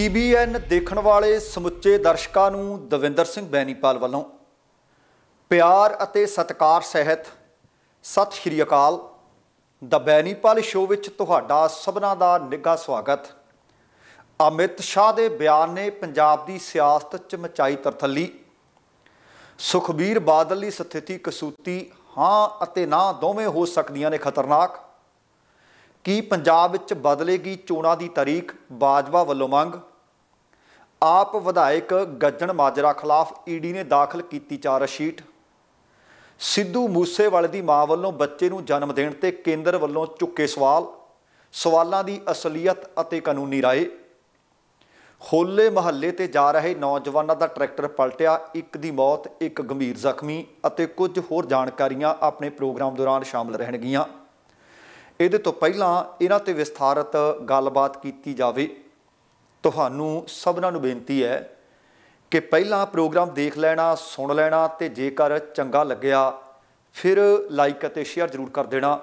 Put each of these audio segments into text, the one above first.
TBN ਦੇਖਣ ਵਾਲੇ ਸਮੁੱਚੇ ਦਰਸ਼ਕਾਂ ਨੂੰ ਦਵਿੰਦਰ ਸਿੰਘ ਬੈਣੀਪਾਲ ਵੱਲੋਂ ਪਿਆਰ ਅਤੇ ਸਤਿਕਾਰ ਸਹਿਤ ਸਤਿ ਸ਼੍ਰੀ ਅਕਾਲ ਦ ਬੈਣੀਪਾਲ ਸ਼ੋਅ ਵਿੱਚ ਤੁਹਾਡਾ ਸਭਨਾ ਦਾ ਨਿੱਘਾ ਸਵਾਗਤ ਅਮਿਤ ਸ਼ਾਹ ਦੇ ਬਿਆਨ ਨੇ ਪੰਜਾਬ ਦੀ ਸਿਆਸਤ 'ਚ ਮਚਾਈ ਤਰਥੱਲੀ ਸੁਖਬੀਰ ਬਾਦਲ ਦੀ ਸਥਿਤੀ ਕਸੂਤੀ ਹਾਂ ਅਤੇ ਨਾ ਦੋਵੇਂ ਹੋ ਸਕਦੀਆਂ ਨੇ ਖਤਰਨਾਕ ਕੀ ਪੰਜਾਬ ਵਿੱਚ ਬਦਲੇਗੀ ਚੋਣਾਂ ਦੀ ਤਾਰੀਖ ਬਾਜਵਾ ਵੱਲੋਂ ਮੰਗ ਆਪ ਵਿਧਾਇਕ ਗੱਜਣ ਮਾਜਰਾ ਖਿਲਾਫ ਈਡੀ ਨੇ ਦਾਖਲ ਕੀਤੀ ਚਾਰ ਸ਼ੀਟ ਸਿੱਧੂ ਮੂਸੇਵਾਲੇ ਦੀ ਮਾਂ ਵੱਲੋਂ ਬੱਚੇ ਨੂੰ ਜਨਮ ਦੇਣ ਤੇ ਕੇਂਦਰ ਵੱਲੋਂ ਚੁੱਕੇ ਸਵਾਲ ਸਵਾਲਾਂ ਦੀ ਅਸਲੀਅਤ ਅਤੇ ਕਾਨੂੰਨੀ ਰਾਏ ਖੋਲੇ ਮਹੱਲੇ ਤੇ ਜਾ ਰਹੇ ਨੌਜਵਾਨਾਂ ਦਾ ਟਰੈਕਟਰ ਪਲਟਿਆ ਇੱਕ ਦੀ ਮੌਤ ਇੱਕ ਗੰਭੀਰ ਜ਼ਖਮੀ ਅਤੇ ਕੁਝ ਹੋਰ ਜਾਣਕਾਰੀਆਂ ਆਪਣੇ ਪ੍ਰੋਗਰਾਮ ਦੌਰਾਨ ਸ਼ਾਮਲ ਰਹਿਣਗੀਆਂ ਇਹਦੇ ਤੋਂ ਪਹਿਲਾਂ ਇਹਨਾਂ ਤੇ ਵਿਸਥਾਰਤ ਗੱਲਬਾਤ ਕੀਤੀ ਜਾਵੇ ਤੁਹਾਨੂੰ ਸਭਨਾਂ ਨੂੰ ਬੇਨਤੀ ਹੈ ਕਿ ਪਹਿਲਾਂ ਪ੍ਰੋਗਰਾਮ ਦੇਖ ਲੈਣਾ ਸੁਣ ਲੈਣਾ ਤੇ ਜੇਕਰ ਚੰਗਾ ਲੱਗਿਆ ਫਿਰ ਲਾਈਕ ਅਤੇ ਸ਼ੇਅਰ ਜ਼ਰੂਰ ਕਰ ਦੇਣਾ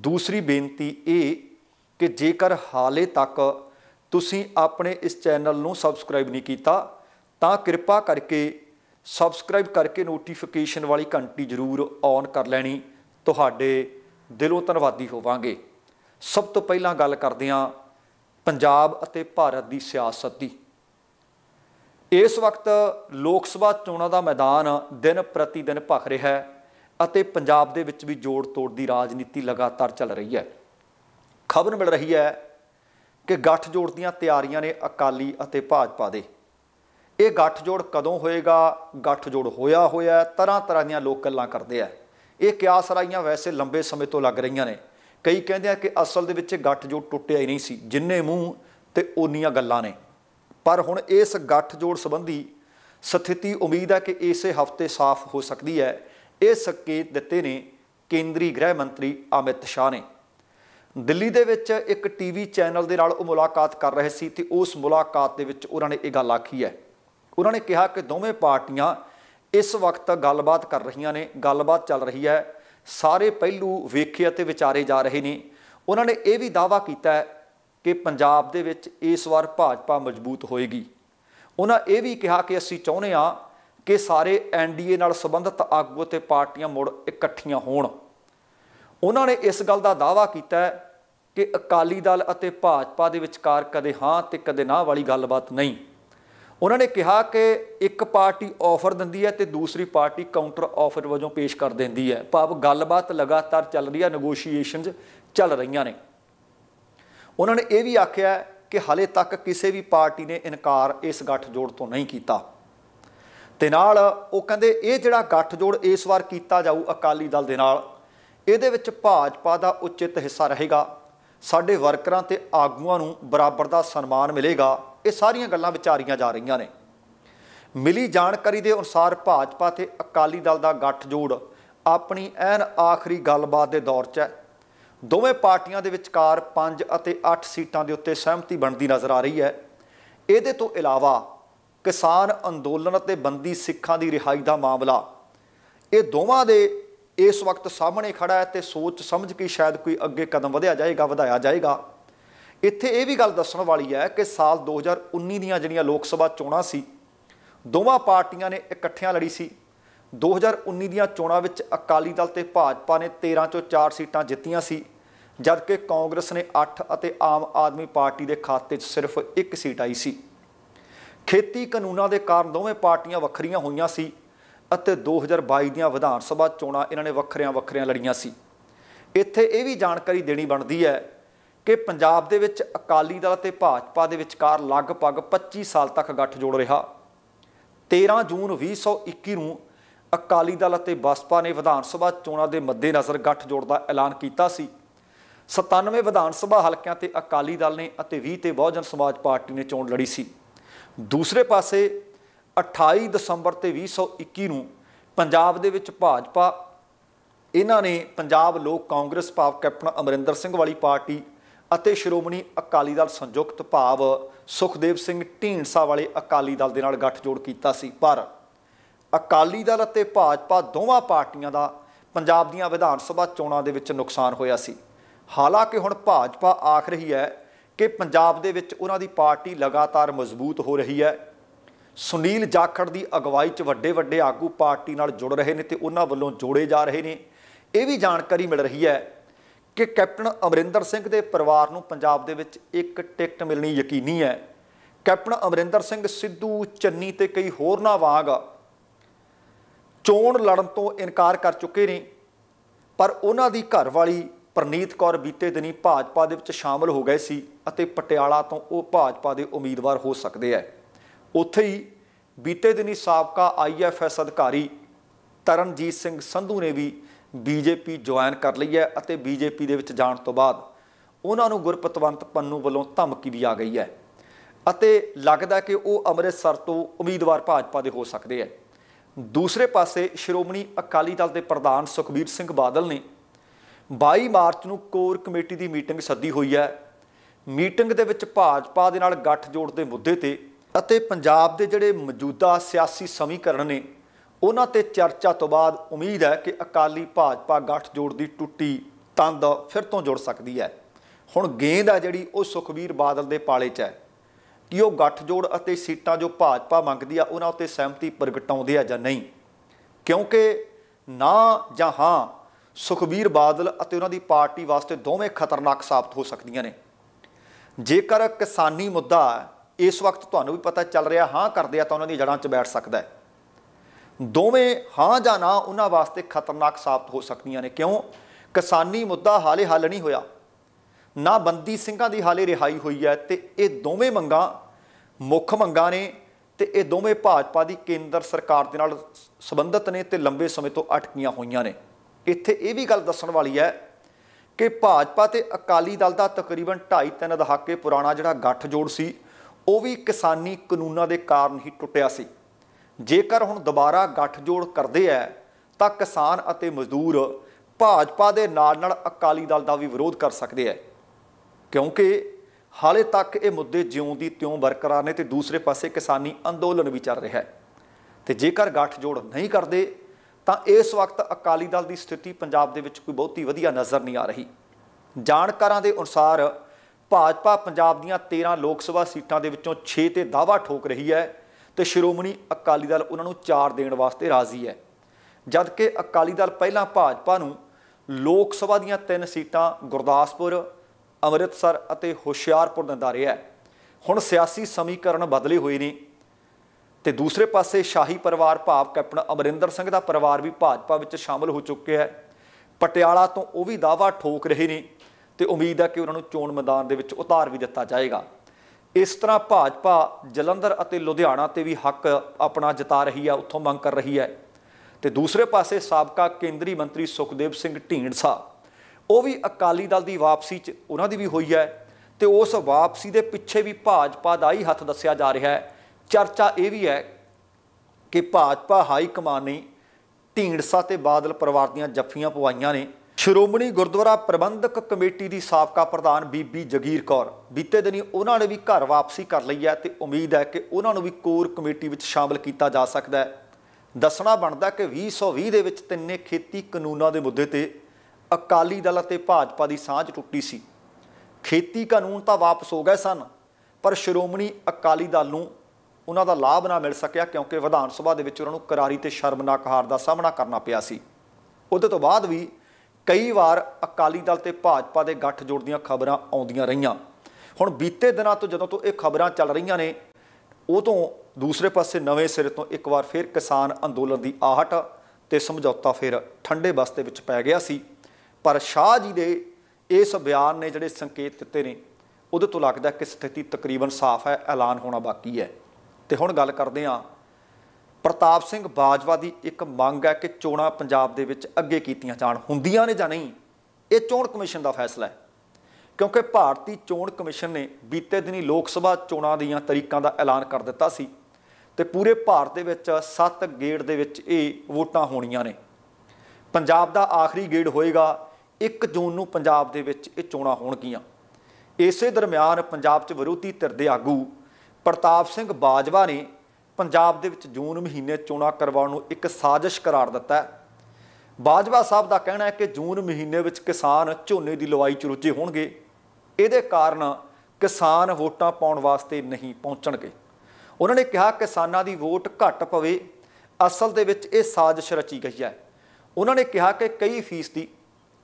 ਦੂਸਰੀ ਬੇਨਤੀ ਇਹ ਕਿ ਜੇਕਰ ਹਾਲੇ ਤੱਕ ਤੁਸੀਂ ਆਪਣੇ ਇਸ ਚੈਨਲ ਨੂੰ ਸਬਸਕ੍ਰਾਈਬ ਨਹੀਂ ਕੀਤਾ ਤਾਂ ਕਿਰਪਾ ਕਰਕੇ ਸਬਸਕ੍ਰਾਈਬ ਕਰਕੇ ਨੋਟੀਫਿਕੇਸ਼ਨ ਵਾਲੀ ਘੰਟੀ ਜ਼ਰੂਰ ਔਨ ਕਰ ਲੈਣੀ ਤੁਹਾਡੇ ਦਿਲੋਂ ਧੰਨਵਾਦੀ ਹੋਵਾਂਗੇ ਸਭ ਤੋਂ ਪਹਿਲਾਂ ਗੱਲ ਕਰਦੇ ਹਾਂ ਪੰਜਾਬ ਅਤੇ ਭਾਰਤ ਦੀ ਸਿਆਸਤ ਦੀ ਇਸ ਵਕਤ ਲੋਕ ਸਭਾ ਚੋਣਾਂ ਦਾ ਮੈਦਾਨ ਦਿਨ ਪ੍ਰਤੀ ਦਿਨ ਭਖ ਰਿਹਾ ਹੈ ਅਤੇ ਪੰਜਾਬ ਦੇ ਵਿੱਚ ਵੀ ਜੋੜ ਤੋੜ ਦੀ ਰਾਜਨੀਤੀ ਲਗਾਤਾਰ ਚੱਲ ਰਹੀ ਹੈ ਖਬਰ ਮਿਲ ਰਹੀ ਹੈ ਕਿ ਗੱਠ ਜੋੜ ਦੀਆਂ ਤਿਆਰੀਆਂ ਨੇ ਅਕਾਲੀ ਅਤੇ ਭਾਜਪਾ ਦੇ ਇਹ ਗੱਠ ਜੋੜ ਕਦੋਂ ਹੋਏਗਾ ਗੱਠ ਜੋੜ ਹੋਇਆ ਹੋਇਆ ਤਰ੍ਹਾਂ ਤਰ੍ਹਾਂ ਦੀਆਂ ਲੋਕ ਗੱਲਾਂ ਕਰਦੇ ਆ ਇਹ ਕਿਆਸ ਰਾਈਆਂ ਵੈਸੇ ਲੰਬੇ ਸਮੇਂ ਤੋਂ ਲੱਗ ਰਹੀਆਂ ਨੇ ਕਈ ਕਹਿੰਦੇ ਆ ਕਿ ਅਸਲ ਦੇ ਵਿੱਚ ਗੱਠ ਜੋੜ ਟੁੱਟਿਆ ਹੀ ਨਹੀਂ ਸੀ ਜਿੰਨੇ ਮੂੰਹ ਤੇ ਓਨੀਆਂ ਗੱਲਾਂ ਨੇ ਪਰ ਹੁਣ ਇਸ ਗੱਠ ਜੋੜ ਸੰਬੰਧੀ ਸਥਿਤੀ ਉਮੀਦ ਹੈ ਕਿ ਇਸੇ ਹਫਤੇ ਸਾਫ਼ ਹੋ ਸਕਦੀ ਹੈ ਇਹ ਸੰਕੇਤ ਦਿੱਤੇ ਨੇ ਕੇਂਦਰੀ ਗ੍ਰਹਿ ਮੰਤਰੀ ਅਮਿਤ ਸ਼ਾਹ ਨੇ ਦਿੱਲੀ ਦੇ ਵਿੱਚ ਇੱਕ ਟੀਵੀ ਚੈਨਲ ਦੇ ਨਾਲ ਉਹ ਮੁਲਾਕਾਤ ਕਰ ਰਹੇ ਸੀ ਤੇ ਉਸ ਮੁਲਾਕਾਤ ਦੇ ਵਿੱਚ ਉਹਨਾਂ ਨੇ ਇਹ ਗੱਲ ਆਖੀ ਹੈ ਉਹਨਾਂ ਨੇ ਕਿਹਾ ਕਿ ਦੋਵੇਂ ਪਾਰਟੀਆਂ ਇਸ ਵਕਤ ਗੱਲਬਾਤ ਕਰ ਰਹੀਆਂ ਨੇ ਗੱਲਬਾਤ ਚੱਲ ਰਹੀ ਹੈ ਸਾਰੇ ਪਹਿਲੂ ਵੇਖੇ ਅਤੇ ਵਿਚਾਰੇ ਜਾ ਰਹੇ ਨੇ ਉਹਨਾਂ ਨੇ ਇਹ ਵੀ ਦਾਵਾ ਕੀਤਾ ਕਿ ਪੰਜਾਬ ਦੇ ਵਿੱਚ ਇਸ ਵਾਰ ਭਾਜਪਾ ਮਜ਼ਬੂਤ ਹੋਏਗੀ ਉਹਨਾਂ ਇਹ ਵੀ ਕਿਹਾ ਕਿ ਅਸੀਂ ਚਾਹੁੰਦੇ ਆ ਕਿ ਸਾਰੇ ਐਨਡੀਏ ਨਾਲ ਸੰਬੰਧਿਤ ਆਗੂ ਅਤੇ ਪਾਰਟੀਆਂ ਮੁੜ ਇਕੱਠੀਆਂ ਹੋਣ ਉਹਨਾਂ ਨੇ ਇਸ ਗੱਲ ਦਾ ਦਾਵਾ ਕੀਤਾ ਕਿ ਅਕਾਲੀ ਦਲ ਅਤੇ ਭਾਜਪਾ ਦੇ ਵਿਚਕਾਰ ਕਦੇ ਹਾਂ ਤੇ ਕਦੇ ਨਾ ਵਾਲੀ ਗੱਲਬਾਤ ਨਹੀਂ ਉਹਨਾਂ ਨੇ ਕਿਹਾ ਕਿ ਇੱਕ ਪਾਰਟੀ ਆਫਰ ਦਿੰਦੀ ਹੈ ਤੇ ਦੂਸਰੀ ਪਾਰਟੀ ਕਾਊਂਟਰ ਆਫਰ ਵਜੋਂ ਪੇਸ਼ ਕਰ ਦਿੰਦੀ ਹੈ ਭਾਵ ਗੱਲਬਾਤ ਲਗਾਤਾਰ ਚੱਲ ਰਹੀ ਹੈ ਨੈਗੋਸ਼ੀਏਸ਼ਨਸ ਚੱਲ ਰਹੀਆਂ ਨੇ ਉਹਨਾਂ ਨੇ ਇਹ ਵੀ ਆਖਿਆ ਕਿ ਹਾਲੇ ਤੱਕ ਕਿਸੇ ਵੀ ਪਾਰਟੀ ਨੇ ਇਨਕਾਰ ਇਸ ਗੱਠਜੋੜ ਤੋਂ ਨਹੀਂ ਕੀਤਾ ਤੇ ਨਾਲ ਉਹ ਕਹਿੰਦੇ ਇਹ ਜਿਹੜਾ ਗੱਠਜੋੜ ਇਸ ਵਾਰ ਕੀਤਾ ਜਾਊ ਅਕਾਲੀ ਦਲ ਦੇ ਨਾਲ ਇਹਦੇ ਵਿੱਚ ਭਾਜਪਾ ਦਾ ਉਚਿਤ ਹਿੱਸਾ ਰਹੇਗਾ ਸਾਡੇ ਵਰਕਰਾਂ ਤੇ ਆਗੂਆਂ ਨੂੰ ਬਰਾਬਰ ਦਾ ਸਨਮਾਨ ਮਿਲੇਗਾ ਇਹ ਸਾਰੀਆਂ ਗੱਲਾਂ ਵਿਚਾਰੀਆਂ ਜਾ ਰਹੀਆਂ ਨੇ ਮਿਲੀ ਜਾਣਕਾਰੀ ਦੇ ਅਨੁਸਾਰ ਭਾਜਪਾ ਤੇ ਅਕਾਲੀ ਦਲ ਦਾ ਗੱਠ ਜੋੜ ਆਪਣੀ ਐਨ ਆਖਰੀ ਗੱਲਬਾਤ ਦੇ ਦੌਰ 'ਚ ਹੈ ਦੋਵੇਂ ਪਾਰਟੀਆਂ ਦੇ ਵਿਚਕਾਰ 5 ਅਤੇ 8 ਸੀਟਾਂ ਦੇ ਉੱਤੇ ਸਹਿਮਤੀ ਬਣਦੀ ਨਜ਼ਰ ਆ ਰਹੀ ਹੈ ਇਹਦੇ ਤੋਂ ਇਲਾਵਾ ਕਿਸਾਨ ਅੰਦੋਲਨ ਅਤੇ ਬੰਦੀ ਸਿੱਖਾਂ ਦੀ ਰਿਹਾਈ ਦਾ ਮਾਮਲਾ ਇਹ ਦੋਵਾਂ ਦੇ ਇਸ ਵਕਤ ਸਾਹਮਣੇ ਖੜਾ ਹੈ ਤੇ ਸੋਚ ਸਮਝ ਕੇ ਸ਼ਾਇਦ ਕੋਈ ਅੱਗੇ ਕਦਮ ਵਧਿਆ ਜਾਏਗਾ ਵਧਾਇਆ ਜਾਏਗਾ ਇੱਥੇ ਇਹ ਵੀ ਗੱਲ ਦੱਸਣ ਵਾਲੀ ਹੈ ਕਿ ਸਾਲ 2019 ਦੀਆਂ ਜਿਹੜੀਆਂ ਲੋਕ ਸਭਾ ਚੋਣਾਂ ਸੀ ਦੋਵਾਂ ਪਾਰਟੀਆਂ ਨੇ ਇਕੱਠਿਆਂ ਲੜੀ ਸੀ 2019 ਦੀਆਂ ਚੋਣਾਂ ਵਿੱਚ ਅਕਾਲੀ ਦਲ ਤੇ ਭਾਜਪਾ ਨੇ 13 ਚੋਂ 4 ਸੀਟਾਂ ਜਿੱਤੀਆਂ ਸੀ ਜਦਕਿ ਕਾਂਗਰਸ ਨੇ 8 ਅਤੇ ਆਮ ਆਦਮੀ ਪਾਰਟੀ ਦੇ ਖਾਤੇ 'ਚ ਸਿਰਫ 1 ਸੀਟ ਆਈ ਸੀ ਖੇਤੀ ਕਾਨੂੰਨਾਂ ਦੇ ਕਾਰਨ ਦੋਵੇਂ ਪਾਰਟੀਆਂ ਵੱਖਰੀਆਂ ਹੋਈਆਂ ਸੀ ਅਤੇ 2022 ਦੀਆਂ ਵਿਧਾਨ ਸਭਾ ਚੋਣਾਂ ਇਹਨਾਂ ਨੇ ਵੱਖਰਿਆਂ ਵੱਖਰਿਆਂ ਲੜੀਆਂ ਸੀ ਇੱਥੇ ਇਹ ਵੀ ਜਾਣਕਾਰੀ ਦੇਣੀ ਬਣਦੀ ਹੈ ਕਿ ਪੰਜਾਬ ਦੇ ਵਿੱਚ ਅਕਾਲੀ ਦਲ ਤੇ ਭਾਜਪਾ ਦੇ ਵਿਚਕਾਰ ਲਗਭਗ 25 ਸਾਲ ਤੱਕ ਗੱਠਜੋੜ ਰਿਹਾ 13 ਜੂਨ 2021 ਨੂੰ ਅਕਾਲੀ ਦਲ ਅਤੇ ਬਸਪਾ ਨੇ ਵਿਧਾਨ ਸਭਾ ਚੋਣਾਂ ਦੇ ਮੱਦੇਨਜ਼ਰ ਗੱਠਜੋੜ ਦਾ ਐਲਾਨ ਕੀਤਾ ਸੀ 97 ਵਿਧਾਨ ਸਭਾ ਹਲਕਿਆਂ ਤੇ ਅਕਾਲੀ ਦਲ ਨੇ ਅਤੇ 20 ਤੇ ਬਹੁਜਨ ਸਮਾਜ ਪਾਰਟੀ ਨੇ ਚੋਣ ਲੜੀ ਸੀ ਦੂਸਰੇ ਪਾਸੇ 28 ਦਸੰਬਰ ਤੇ 2021 ਨੂੰ ਪੰਜਾਬ ਦੇ ਵਿੱਚ ਭਾਜਪਾ ਇਹਨਾਂ ਨੇ ਪੰਜਾਬ ਲੋਕ ਕਾਂਗਰਸ ਭਾਵ ਕੈਪਟਨ ਅਮਰਿੰਦਰ ਸਿੰਘ ਵਾਲੀ ਪਾਰਟੀ ਅਤੇ ਸ਼੍ਰੋਮਣੀ ਅਕਾਲੀ ਦਲ ਸੰਯੁਕਤ ਭਾਵ ਸੁਖਦੇਵ ਸਿੰਘ ਢੀਂਡਸਾ ਵਾਲੇ ਅਕਾਲੀ ਦਲ ਦੇ ਨਾਲ ਗੱਠਜੋੜ ਕੀਤਾ ਸੀ ਪਰ ਅਕਾਲੀ ਦਲ ਅਤੇ ਭਾਜਪਾ ਦੋਵਾਂ ਪਾਰਟੀਆਂ ਦਾ ਪੰਜਾਬ ਦੀਆਂ ਵਿਧਾਨ ਸਭਾ ਚੋਣਾਂ ਦੇ ਵਿੱਚ ਨੁਕਸਾਨ ਹੋਇਆ ਸੀ ਹਾਲਾਂਕਿ ਹੁਣ ਭਾਜਪਾ ਆਖ ਰਹੀ ਹੈ ਕਿ ਪੰਜਾਬ ਦੇ ਵਿੱਚ ਉਹਨਾਂ ਦੀ ਪਾਰਟੀ ਲਗਾਤਾਰ ਮਜ਼ਬੂਤ ਹੋ ਰਹੀ ਹੈ ਸੁਨੀਲ ਜਾਖੜ ਦੀ ਅਗਵਾਈ 'ਚ ਵੱਡੇ ਵੱਡੇ ਆਗੂ ਪਾਰਟੀ ਨਾਲ ਜੁੜ ਰਹੇ ਨੇ ਤੇ ਉਹਨਾਂ ਵੱਲੋਂ ਜੋੜੇ ਜਾ ਰਹੇ ਨੇ ਇਹ ਵੀ ਜਾਣਕਾਰੀ ਮਿਲ ਰਹੀ ਹੈ ਕਿ ਕੈਪਟਨ ਅਮਰਿੰਦਰ ਸਿੰਘ ਦੇ ਪਰਿਵਾਰ ਨੂੰ ਪੰਜਾਬ ਦੇ ਵਿੱਚ ਇੱਕ ਟਿਕਟ ਮਿਲਣੀ ਯਕੀਨੀ ਹੈ ਕੈਪਟਨ ਅਮਰਿੰਦਰ ਸਿੰਘ ਸਿੱਧੂ ਚੰਨੀ ਤੇ ਕਈ ਹੋਰਨਾਂ ਵਾਂਗ ਚੋਣ ਲੜਨ ਤੋਂ ਇਨਕਾਰ ਕਰ ਚੁੱਕੇ ਨੇ ਪਰ ਉਹਨਾਂ ਦੀ ਘਰ ਵਾਲੀ ਪ੍ਰਨੀਤ ਕੌਰ ਬੀਤੇ ਦਿਨੀ ਭਾਜਪਾ ਦੇ ਵਿੱਚ ਸ਼ਾਮਲ ਹੋ ਗਏ ਸੀ ਅਤੇ ਪਟਿਆਲਾ ਤੋਂ ਉਹ ਭਾਜਪਾ ਦੇ ਉਮੀਦਵਾਰ ਹੋ ਸਕਦੇ ਐ ਉੱਥੇ ਹੀ ਬੀਤੇ ਦਿਨੀ ਸਾਬਕਾ ਆਈਐਫਐਸ ਅਧਿਕਾਰੀ ਤਰਨਜੀਤ ਸਿੰਘ ਸੰਧੂ ਨੇ ਵੀ ਬੀਜੇਪੀ ਜੁਆਇਨ ਕਰ ਲਈ ਹੈ ਅਤੇ ਬੀਜੇਪੀ ਦੇ ਵਿੱਚ ਜਾਣ ਤੋਂ ਬਾਅਦ ਉਹਨਾਂ ਨੂੰ ਗੁਰਪਤਵੰਤ ਪੰਨੂ ਵੱਲੋਂ ਧਮਕੀ ਵੀ ਆ ਗਈ ਹੈ ਅਤੇ ਲੱਗਦਾ ਕਿ ਉਹ ਅੰਮ੍ਰਿਤਸਰ ਤੋਂ ਉਮੀਦਵਾਰ ਭਾਜਪਾ ਦੇ ਹੋ ਸਕਦੇ ਹੈ ਦੂਸਰੇ ਪਾਸੇ ਸ਼੍ਰੋਮਣੀ ਅਕਾਲੀ ਦਲ ਦੇ ਪ੍ਰਧਾਨ ਸੁਖਬੀਰ ਸਿੰਘ ਬਾਦਲ ਨੇ 22 ਮਾਰਚ ਨੂੰ ਕੋਰ ਕਮੇਟੀ ਦੀ ਮੀਟਿੰਗ ਸੱਦੀ ਹੋਈ ਹੈ ਮੀਟਿੰਗ ਦੇ ਵਿੱਚ ਭਾਜਪਾ ਦੇ ਨਾਲ ਗੱਠਜੋੜ ਦੇ ਮੁੱਦੇ ਤੇ ਅਤੇ ਪੰਜਾਬ ਦੇ ਜਿਹੜੇ ਮੌਜੂਦਾ ਸਿਆਸੀ ਸਮੀਕਰਨ ਨੇ ਉਹਨਾਂ ਤੇ ਚਰਚਾ ਤੋਂ ਬਾਅਦ ਉਮੀਦ ਹੈ ਕਿ ਅਕਾਲੀ ਭਾਜਪਾ ਗੱਠ ਜੋੜ ਦੀ ਟੁੱਟੀ ਤੰਦ ਫਿਰ ਤੋਂ ਜੁੜ ਸਕਦੀ ਹੈ ਹੁਣ ਗੇਂਦ ਆ ਜਿਹੜੀ ਉਹ ਸੁਖਵੀਰ ਬਾਦਲ ਦੇ ਪਾਲੇ 'ਚ ਹੈ ਕਿ ਉਹ ਗੱਠ ਜੋੜ ਅਤੇ ਸੀਟਾਂ ਜੋ ਭਾਜਪਾ ਮੰਗਦੀ ਆ ਉਹਨਾਂ ਉੱਤੇ ਸਹਿਮਤੀ ਪ੍ਰਗਟਾਉਂਦੇ ਆ ਜਾਂ ਨਹੀਂ ਕਿਉਂਕਿ ਨਾ ਜਾਂ ਹਾਂ ਸੁਖਵੀਰ ਬਾਦਲ ਅਤੇ ਉਹਨਾਂ ਦੀ ਪਾਰਟੀ ਵਾਸਤੇ ਦੋਵੇਂ ਖਤਰਨਾਕ ਸਾਬਤ ਹੋ ਸਕਦੀਆਂ ਨੇ ਜੇਕਰ ਕਿਸਾਨੀ ਮੁੱਦਾ ਇਸ ਵਕਤ ਤੁਹਾਨੂੰ ਵੀ ਪਤਾ ਚੱਲ ਰਿਹਾ ਹਾਂ ਕਰਦੇ ਆ ਤਾਂ ਉਹਨਾਂ ਦੀ ਜੜਾਂ 'ਚ ਬੈਠ ਸਕਦਾ ਹੈ ਦੋਵੇਂ ਹਾਂ ਜਾਂ ਨਾ ਉਹਨਾਂ ਵਾਸਤੇ ਖਤਰਨਾਕ ਸਾਬਤ ਹੋ ਸਕਦੀਆਂ ਨੇ ਕਿਉਂ ਕਿਸਾਨੀ ਮੁੱਦਾ ਹਾਲੇ ਹੱਲ ਨਹੀਂ ਹੋਇਆ ਨਾ ਬੰਦੀ ਸਿੰਘਾਂ ਦੀ ਹਾਲੇ ਰਿਹਾਈ ਹੋਈ ਹੈ ਤੇ ਇਹ ਦੋਵੇਂ ਮੰਗਾਂ ਮੁੱਖ ਮੰਗਾਂ ਨੇ ਤੇ ਇਹ ਦੋਵੇਂ ਭਾਜਪਾ ਦੀ ਕੇਂਦਰ ਸਰਕਾਰ ਦੇ ਨਾਲ ਸੰਬੰਧਿਤ ਨੇ ਤੇ ਲੰਬੇ ਸਮੇਂ ਤੋਂ ਅਟਕੀਆਂ ਹੋਈਆਂ ਨੇ ਇੱਥੇ ਇਹ ਵੀ ਗੱਲ ਦੱਸਣ ਵਾਲੀ ਹੈ ਕਿ ਭਾਜਪਾ ਤੇ ਅਕਾਲੀ ਦਲ ਦਾ ਤਕਰੀਬਨ 2.5-3 ਦਹਾਕੇ ਪੁਰਾਣਾ ਜਿਹੜਾ ਗੱਠਜੋੜ ਸੀ ਉਹ ਵੀ ਕਿਸਾਨੀ ਕਾਨੂੰਨਾਂ ਦੇ ਕਾਰਨ ਹੀ ਟੁੱਟਿਆ ਸੀ ਜੇਕਰ ਹੁਣ ਦੁਬਾਰਾ ਗੱਠਜੋੜ ਕਰਦੇ ਐ ਤਾਂ ਕਿਸਾਨ ਅਤੇ ਮਜ਼ਦੂਰ ਭਾਜਪਾ ਦੇ ਨਾਲ ਨਾਲ ਅਕਾਲੀ ਦਲ ਦਾ ਵੀ ਵਿਰੋਧ ਕਰ ਸਕਦੇ ਐ ਕਿਉਂਕਿ ਹਾਲੇ ਤੱਕ ਇਹ ਮੁੱਦੇ ਜਿਉਂ ਦੀ ਤਿਉਂ ਬਰਕਰਾਰ ਨੇ ਤੇ ਦੂਸਰੇ ਪਾਸੇ ਕਿਸਾਨੀ ਅੰਦੋਲਨ ਵੀ ਚੱਲ ਰਿਹਾ ਹੈ ਤੇ ਜੇਕਰ ਗੱਠਜੋੜ ਨਹੀਂ ਕਰਦੇ ਤਾਂ ਇਸ ਵਕਤ ਅਕਾਲੀ ਦਲ ਦੀ ਸਥਿਤੀ ਪੰਜਾਬ ਦੇ ਵਿੱਚ ਕੋਈ ਬਹੁਤੀ ਵਧੀਆ ਨਜ਼ਰ ਨਹੀਂ ਆ ਰਹੀ ਜਾਣਕਾਰਾਂ ਦੇ ਅਨੁਸਾਰ ਭਾਜਪਾ ਪੰਜਾਬ ਦੀਆਂ 13 ਲੋਕ ਸਭਾ ਸੀਟਾਂ ਦੇ ਵਿੱਚੋਂ 6 ਤੇ ਦਾਵਾ ਠੋਕ ਰਹੀ ਹੈ ਤੇ ਸ਼੍ਰੋਮਣੀ ਅਕਾਲੀ ਦਲ ਉਹਨਾਂ ਨੂੰ ਚਾਰ ਦੇਣ ਵਾਸਤੇ ਰਾਜ਼ੀ ਹੈ ਜਦ ਕਿ ਅਕਾਲੀ ਦਲ ਪਹਿਲਾਂ ਭਾਜਪਾ ਨੂੰ ਲੋਕ ਸਭਾ ਦੀਆਂ ਤਿੰਨ ਸੀਟਾਂ ਗੁਰਦਾਸਪੁਰ ਅੰਮ੍ਰਿਤਸਰ ਅਤੇ ਹੁਸ਼ਿਆਰਪੁਰ ਦਿੰਦਾ ਰਿਹਾ ਹੈ ਹੁਣ ਸਿਆਸੀ ਸਮੀਕਰਨ ਬਦਲੇ ਹੋਏ ਨੇ ਤੇ ਦੂਸਰੇ ਪਾਸੇ ਸ਼ਾਹੀ ਪਰਿਵਾਰ ਭਾਵ ਕੈਪਟਨ ਅਮਰਿੰਦਰ ਸਿੰਘ ਦਾ ਪਰਿਵਾਰ ਵੀ ਭਾਜਪਾ ਵਿੱਚ ਸ਼ਾਮਲ ਹੋ ਚੁੱਕਿਆ ਹੈ ਪਟਿਆਲਾ ਤੋਂ ਉਹ ਵੀ ਦਾਵਾ ਠੋਕ ਰਹੇ ਨੇ ਤੇ ਉਮੀਦ ਹੈ ਕਿ ਉਹਨਾਂ ਨੂੰ ਚੋਣ ਮੈਦਾਨ ਦੇ ਵਿੱਚ ਉਤਾਰ ਵੀ ਦਿੱਤਾ ਜਾਏਗਾ ਇਸ ਤਰ੍ਹਾਂ ਭਾਜਪਾ ਜਲੰਧਰ ਅਤੇ ਲੁਧਿਆਣਾ ਤੇ ਵੀ ਹੱਕ ਆਪਣਾ ਜਤਾ ਰਹੀ ਆ ਉੱਥੋਂ ਮੰਗ ਕਰ ਰਹੀ ਹੈ ਤੇ ਦੂਸਰੇ ਪਾਸੇ ਸਾਬਕਾ ਕੇਂਦਰੀ ਮੰਤਰੀ ਸੁਖਦੇਵ ਸਿੰਘ ਢੀਂਡਸਾ ਉਹ ਵੀ ਅਕਾਲੀ ਦਲ ਦੀ ਵਾਪਸੀ 'ਚ ਉਹਨਾਂ ਦੀ ਵੀ ਹੋਈ ਹੈ ਤੇ ਉਸ ਵਾਪਸੀ ਦੇ ਪਿੱਛੇ ਵੀ ਭਾਜਪਾ ਦਾ ਹੀ ਹੱਥ ਦੱਸਿਆ ਜਾ ਰਿਹਾ ਹੈ ਚਰਚਾ ਇਹ ਵੀ ਹੈ ਕਿ ਭਾਜਪਾ ਹਾਈ ਕਮਾਨ ਨੇ ਢੀਂਡਸਾ ਤੇ ਬਾਦਲ ਪਰਿਵਾਰ ਦੀਆਂ ਜੱਫੀਆਂ ਪਵਾਈਆਂ ਨੇ ਸ਼੍ਰੋਮਣੀ ਗੁਰਦੁਆਰਾ ਪ੍ਰਬੰਧਕ ਕਮੇਟੀ ਦੀ ਸਾਬਕਾ ਪ੍ਰਧਾਨ ਬੀਬੀ ਜਗੀਰ ਕੌਰ ਬੀਤੇ ਦਿਨੀ ਉਹਨਾਂ ਨੇ ਵੀ ਘਰ ਵਾਪਸੀ ਕਰ ਲਈ ਹੈ ਤੇ ਉਮੀਦ ਹੈ ਕਿ ਉਹਨਾਂ ਨੂੰ ਵੀ ਕੋਰ ਕਮੇਟੀ ਵਿੱਚ ਸ਼ਾਮਲ ਕੀਤਾ ਜਾ ਸਕਦਾ ਹੈ ਦੱਸਣਾ ਬਣਦਾ ਕਿ 2020 ਦੇ ਵਿੱਚ ਤਿੰਨੇ ਖੇਤੀ ਕਾਨੂੰਨਾਂ ਦੇ ਮੁੱਦੇ ਤੇ ਅਕਾਲੀ ਦਲ ਅਤੇ ਭਾਜਪਾ ਦੀ ਸਾਂਝ ਟੁੱਟੀ ਸੀ ਖੇਤੀ ਕਾਨੂੰਨ ਤਾਂ ਵਾਪਸ ਹੋ ਗਏ ਸਨ ਪਰ ਸ਼੍ਰੋਮਣੀ ਅਕਾਲੀ ਦਲ ਨੂੰ ਉਹਨਾਂ ਦਾ ਲਾਭ ਨਾ ਮਿਲ ਸਕਿਆ ਕਿਉਂਕਿ ਵਿਧਾਨ ਸਭਾ ਦੇ ਵਿੱਚ ਉਹਨਾਂ ਨੂੰ ਕਰਾਰੀ ਤੇ ਸ਼ਰਮਨਾਕ ਹਾਰ ਦਾ ਸਾਹਮਣਾ ਕਰਨਾ ਪਿਆ ਸੀ ਉਹਦੇ ਤੋਂ ਬਾਅਦ ਵੀ ਕਈ ਵਾਰ ਅਕਾਲੀ ਦਲ ਤੇ ਭਾਜਪਾ ਦੇ ਗੱਠ ਦੀਆਂ ਖਬਰਾਂ ਆਉਂਦੀਆਂ ਰਹੀਆਂ ਹੁਣ ਬੀਤੇ ਦਿਨਾਂ ਤੋਂ ਜਦੋਂ ਤੋਂ ਇਹ ਖਬਰਾਂ ਚੱਲ ਰਹੀਆਂ ਨੇ ਉਹ ਤੋਂ ਦੂਸਰੇ ਪਾਸੇ ਨਵੇਂ ਸਿਰੇ ਤੋਂ ਇੱਕ ਵਾਰ ਫਿਰ ਕਿਸਾਨ ਅੰਦੋਲਨ ਦੀ ਆਹਟ ਤੇ ਸਮਝੌਤਾ ਫਿਰ ਠੰਡੇ ਬਸਤੇ ਵਿੱਚ ਪੈ ਗਿਆ ਸੀ ਪਰ ਸ਼ਾਹ ਜੀ ਦੇ ਇਸ ਬਿਆਨ ਨੇ ਜਿਹੜੇ ਸੰਕੇਤ ਦਿੱਤੇ ਨੇ ਉਹਦੇ ਤੋਂ ਲੱਗਦਾ ਕਿ ਸਥਿਤੀ ਤਕਰੀਬਨ ਸਾਫ਼ ਹੈ ਐਲਾਨ ਹੋਣਾ ਬਾਕੀ ਹੈ ਤੇ ਹੁਣ ਗੱਲ ਕਰਦੇ ਹਾਂ ਪ੍ਰਤਾਪ ਸਿੰਘ ਬਾਜਵਾ ਦੀ ਇੱਕ ਮੰਗ ਹੈ ਕਿ ਚੋਣਾਂ ਪੰਜਾਬ ਦੇ ਵਿੱਚ ਅੱਗੇ ਕੀਤੀਆਂ ਜਾਣ ਹੁੰਦੀਆਂ ਨੇ ਜਾਂ ਨਹੀਂ ਇਹ ਚੋਣ ਕਮਿਸ਼ਨ ਦਾ ਫੈਸਲਾ ਹੈ ਕਿਉਂਕਿ ਭਾਰਤੀ ਚੋਣ ਕਮਿਸ਼ਨ ਨੇ ਬੀਤੇ ਦਿਨੀ ਲੋਕ ਸਭਾ ਚੋਣਾਂ ਦੀਆਂ ਤਰੀਕਾਂ ਦਾ ਐਲਾਨ ਕਰ ਦਿੱਤਾ ਸੀ ਤੇ ਪੂਰੇ ਭਾਰਤ ਦੇ ਵਿੱਚ 7 ਗੇੜ ਦੇ ਵਿੱਚ ਇਹ ਵੋਟਾਂ ਹੋਣੀਆਂ ਨੇ ਪੰਜਾਬ ਦਾ ਆਖਰੀ ਗੇੜ ਹੋਏਗਾ 1 ਜੂਨ ਨੂੰ ਪੰਜਾਬ ਦੇ ਵਿੱਚ ਇਹ ਚੋਣਾਂ ਹੋਣਗੀਆਂ ਇਸੇ ਦਰਮਿਆਨ ਪੰਜਾਬ 'ਚ ਵਿਰੋਧੀ ਧਿਰ ਦੇ ਆਗੂ ਪ੍ਰਤਾਪ ਸਿੰਘ ਬਾਜਵਾ ਨੇ ਪੰਜਾਬ ਦੇ ਵਿੱਚ ਜੂਨ ਮਹੀਨੇ ਚੋਣਾਂ ਕਰਵਾਉਣ ਨੂੰ ਇੱਕ ਸਾਜ਼ਿਸ਼ ਕਰਾਰ ਦਿੱਤਾ ਹੈ ਬਾਜਵਾ ਸਾਹਿਬ ਦਾ ਕਹਿਣਾ ਹੈ ਕਿ ਜੂਨ ਮਹੀਨੇ ਵਿੱਚ ਕਿਸਾਨ ਝੋਨੇ ਦੀ ਲਵਾਈ 'ਚ ਰੁੱਝੇ ਹੋਣਗੇ ਇਹਦੇ ਕਾਰਨ ਕਿਸਾਨ ਵੋਟਾਂ ਪਾਉਣ ਵਾਸਤੇ ਨਹੀਂ ਪਹੁੰਚਣਗੇ ਉਹਨਾਂ ਨੇ ਕਿਹਾ ਕਿਸਾਨਾਂ ਦੀ ਵੋਟ ਘੱਟ ਪਵੇ ਅਸਲ ਦੇ ਵਿੱਚ ਇਹ ਸਾਜ਼ਿਸ਼ ਰਚੀ ਗਈ ਹੈ ਉਹਨਾਂ ਨੇ ਕਿਹਾ ਕਿ ਕਈ ਫੀਸਦੀ